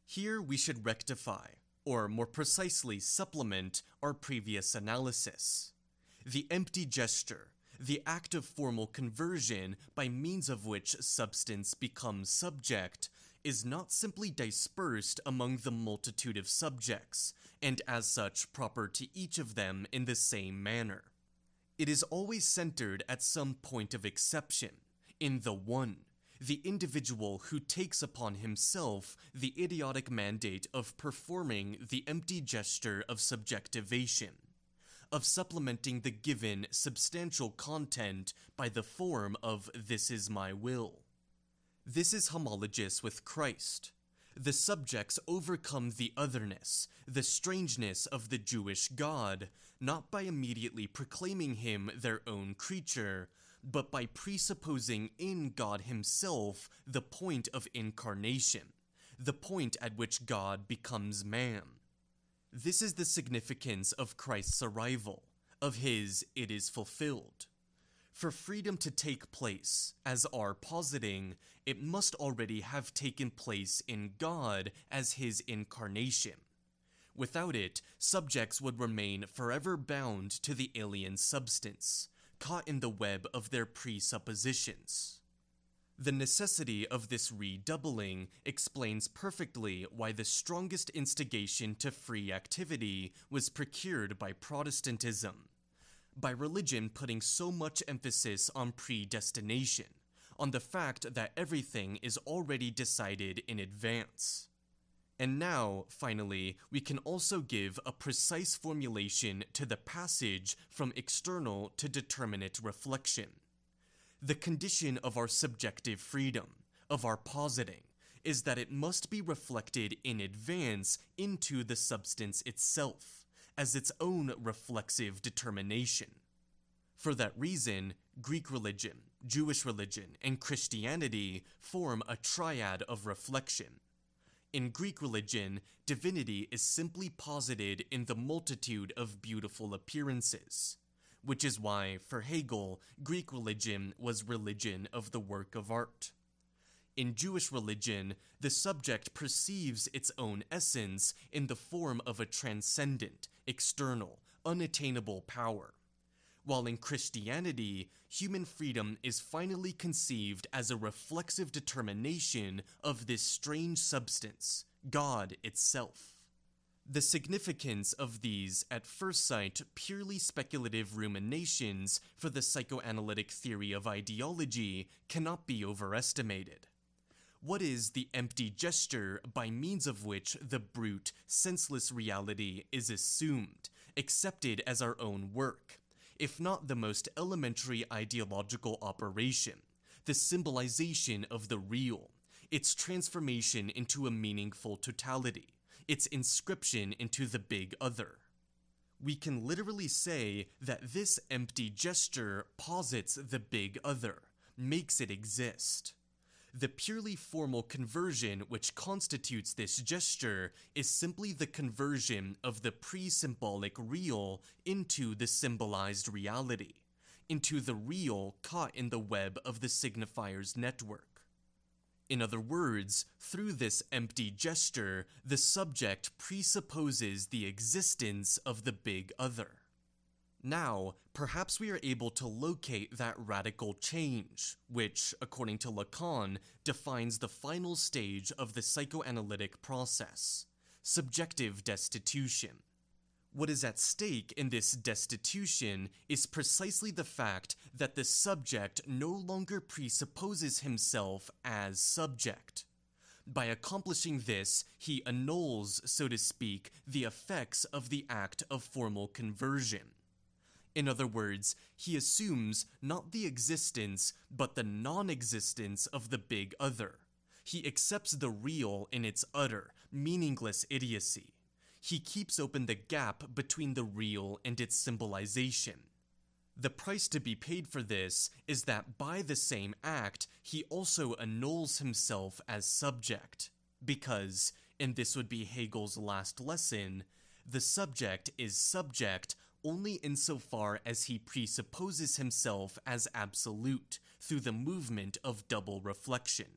Here we should rectify, or more precisely supplement, our previous analysis. The empty gesture, the act of formal conversion by means of which substance becomes subject, is not simply dispersed among the multitude of subjects, and as such proper to each of them in the same manner. It is always centered at some point of exception, in the one, the individual who takes upon himself the idiotic mandate of performing the empty gesture of subjectivation, of supplementing the given substantial content by the form of this is my will. This is homologous with Christ. The subjects overcome the otherness, the strangeness of the Jewish God, not by immediately proclaiming him their own creature, but by presupposing in God Himself the point of incarnation, the point at which God becomes man. This is the significance of Christ's arrival, of His it is fulfilled. For freedom to take place, as are positing, it must already have taken place in God as His incarnation. Without it, subjects would remain forever bound to the alien substance, caught in the web of their presuppositions. The necessity of this redoubling explains perfectly why the strongest instigation to free activity was procured by Protestantism. By religion putting so much emphasis on predestination, on the fact that everything is already decided in advance. And now, finally, we can also give a precise formulation to the passage from external to determinate reflection. The condition of our subjective freedom, of our positing, is that it must be reflected in advance into the substance itself, as its own reflexive determination. For that reason, Greek religion, Jewish religion, and Christianity form a triad of reflection in Greek religion, divinity is simply posited in the multitude of beautiful appearances, which is why, for Hegel, Greek religion was religion of the work of art. In Jewish religion, the subject perceives its own essence in the form of a transcendent, external, unattainable power while in Christianity, human freedom is finally conceived as a reflexive determination of this strange substance, God itself. The significance of these, at first sight, purely speculative ruminations for the psychoanalytic theory of ideology cannot be overestimated. What is the empty gesture by means of which the brute, senseless reality is assumed, accepted as our own work, if not the most elementary ideological operation, the symbolization of the real, its transformation into a meaningful totality, its inscription into the big other. We can literally say that this empty gesture posits the big other, makes it exist. The purely formal conversion which constitutes this gesture is simply the conversion of the pre-symbolic real into the symbolized reality, into the real caught in the web of the signifier's network. In other words, through this empty gesture, the subject presupposes the existence of the big other. Now, perhaps we are able to locate that radical change, which, according to Lacan, defines the final stage of the psychoanalytic process subjective destitution. What is at stake in this destitution is precisely the fact that the subject no longer presupposes himself as subject. By accomplishing this, he annuls, so to speak, the effects of the act of formal conversion. In other words, he assumes not the existence, but the non existence of the big other. He accepts the real in its utter, meaningless idiocy. He keeps open the gap between the real and its symbolization. The price to be paid for this is that by the same act, he also annuls himself as subject. Because, and this would be Hegel's last lesson, the subject is subject only insofar as he presupposes himself as absolute through the movement of double reflection.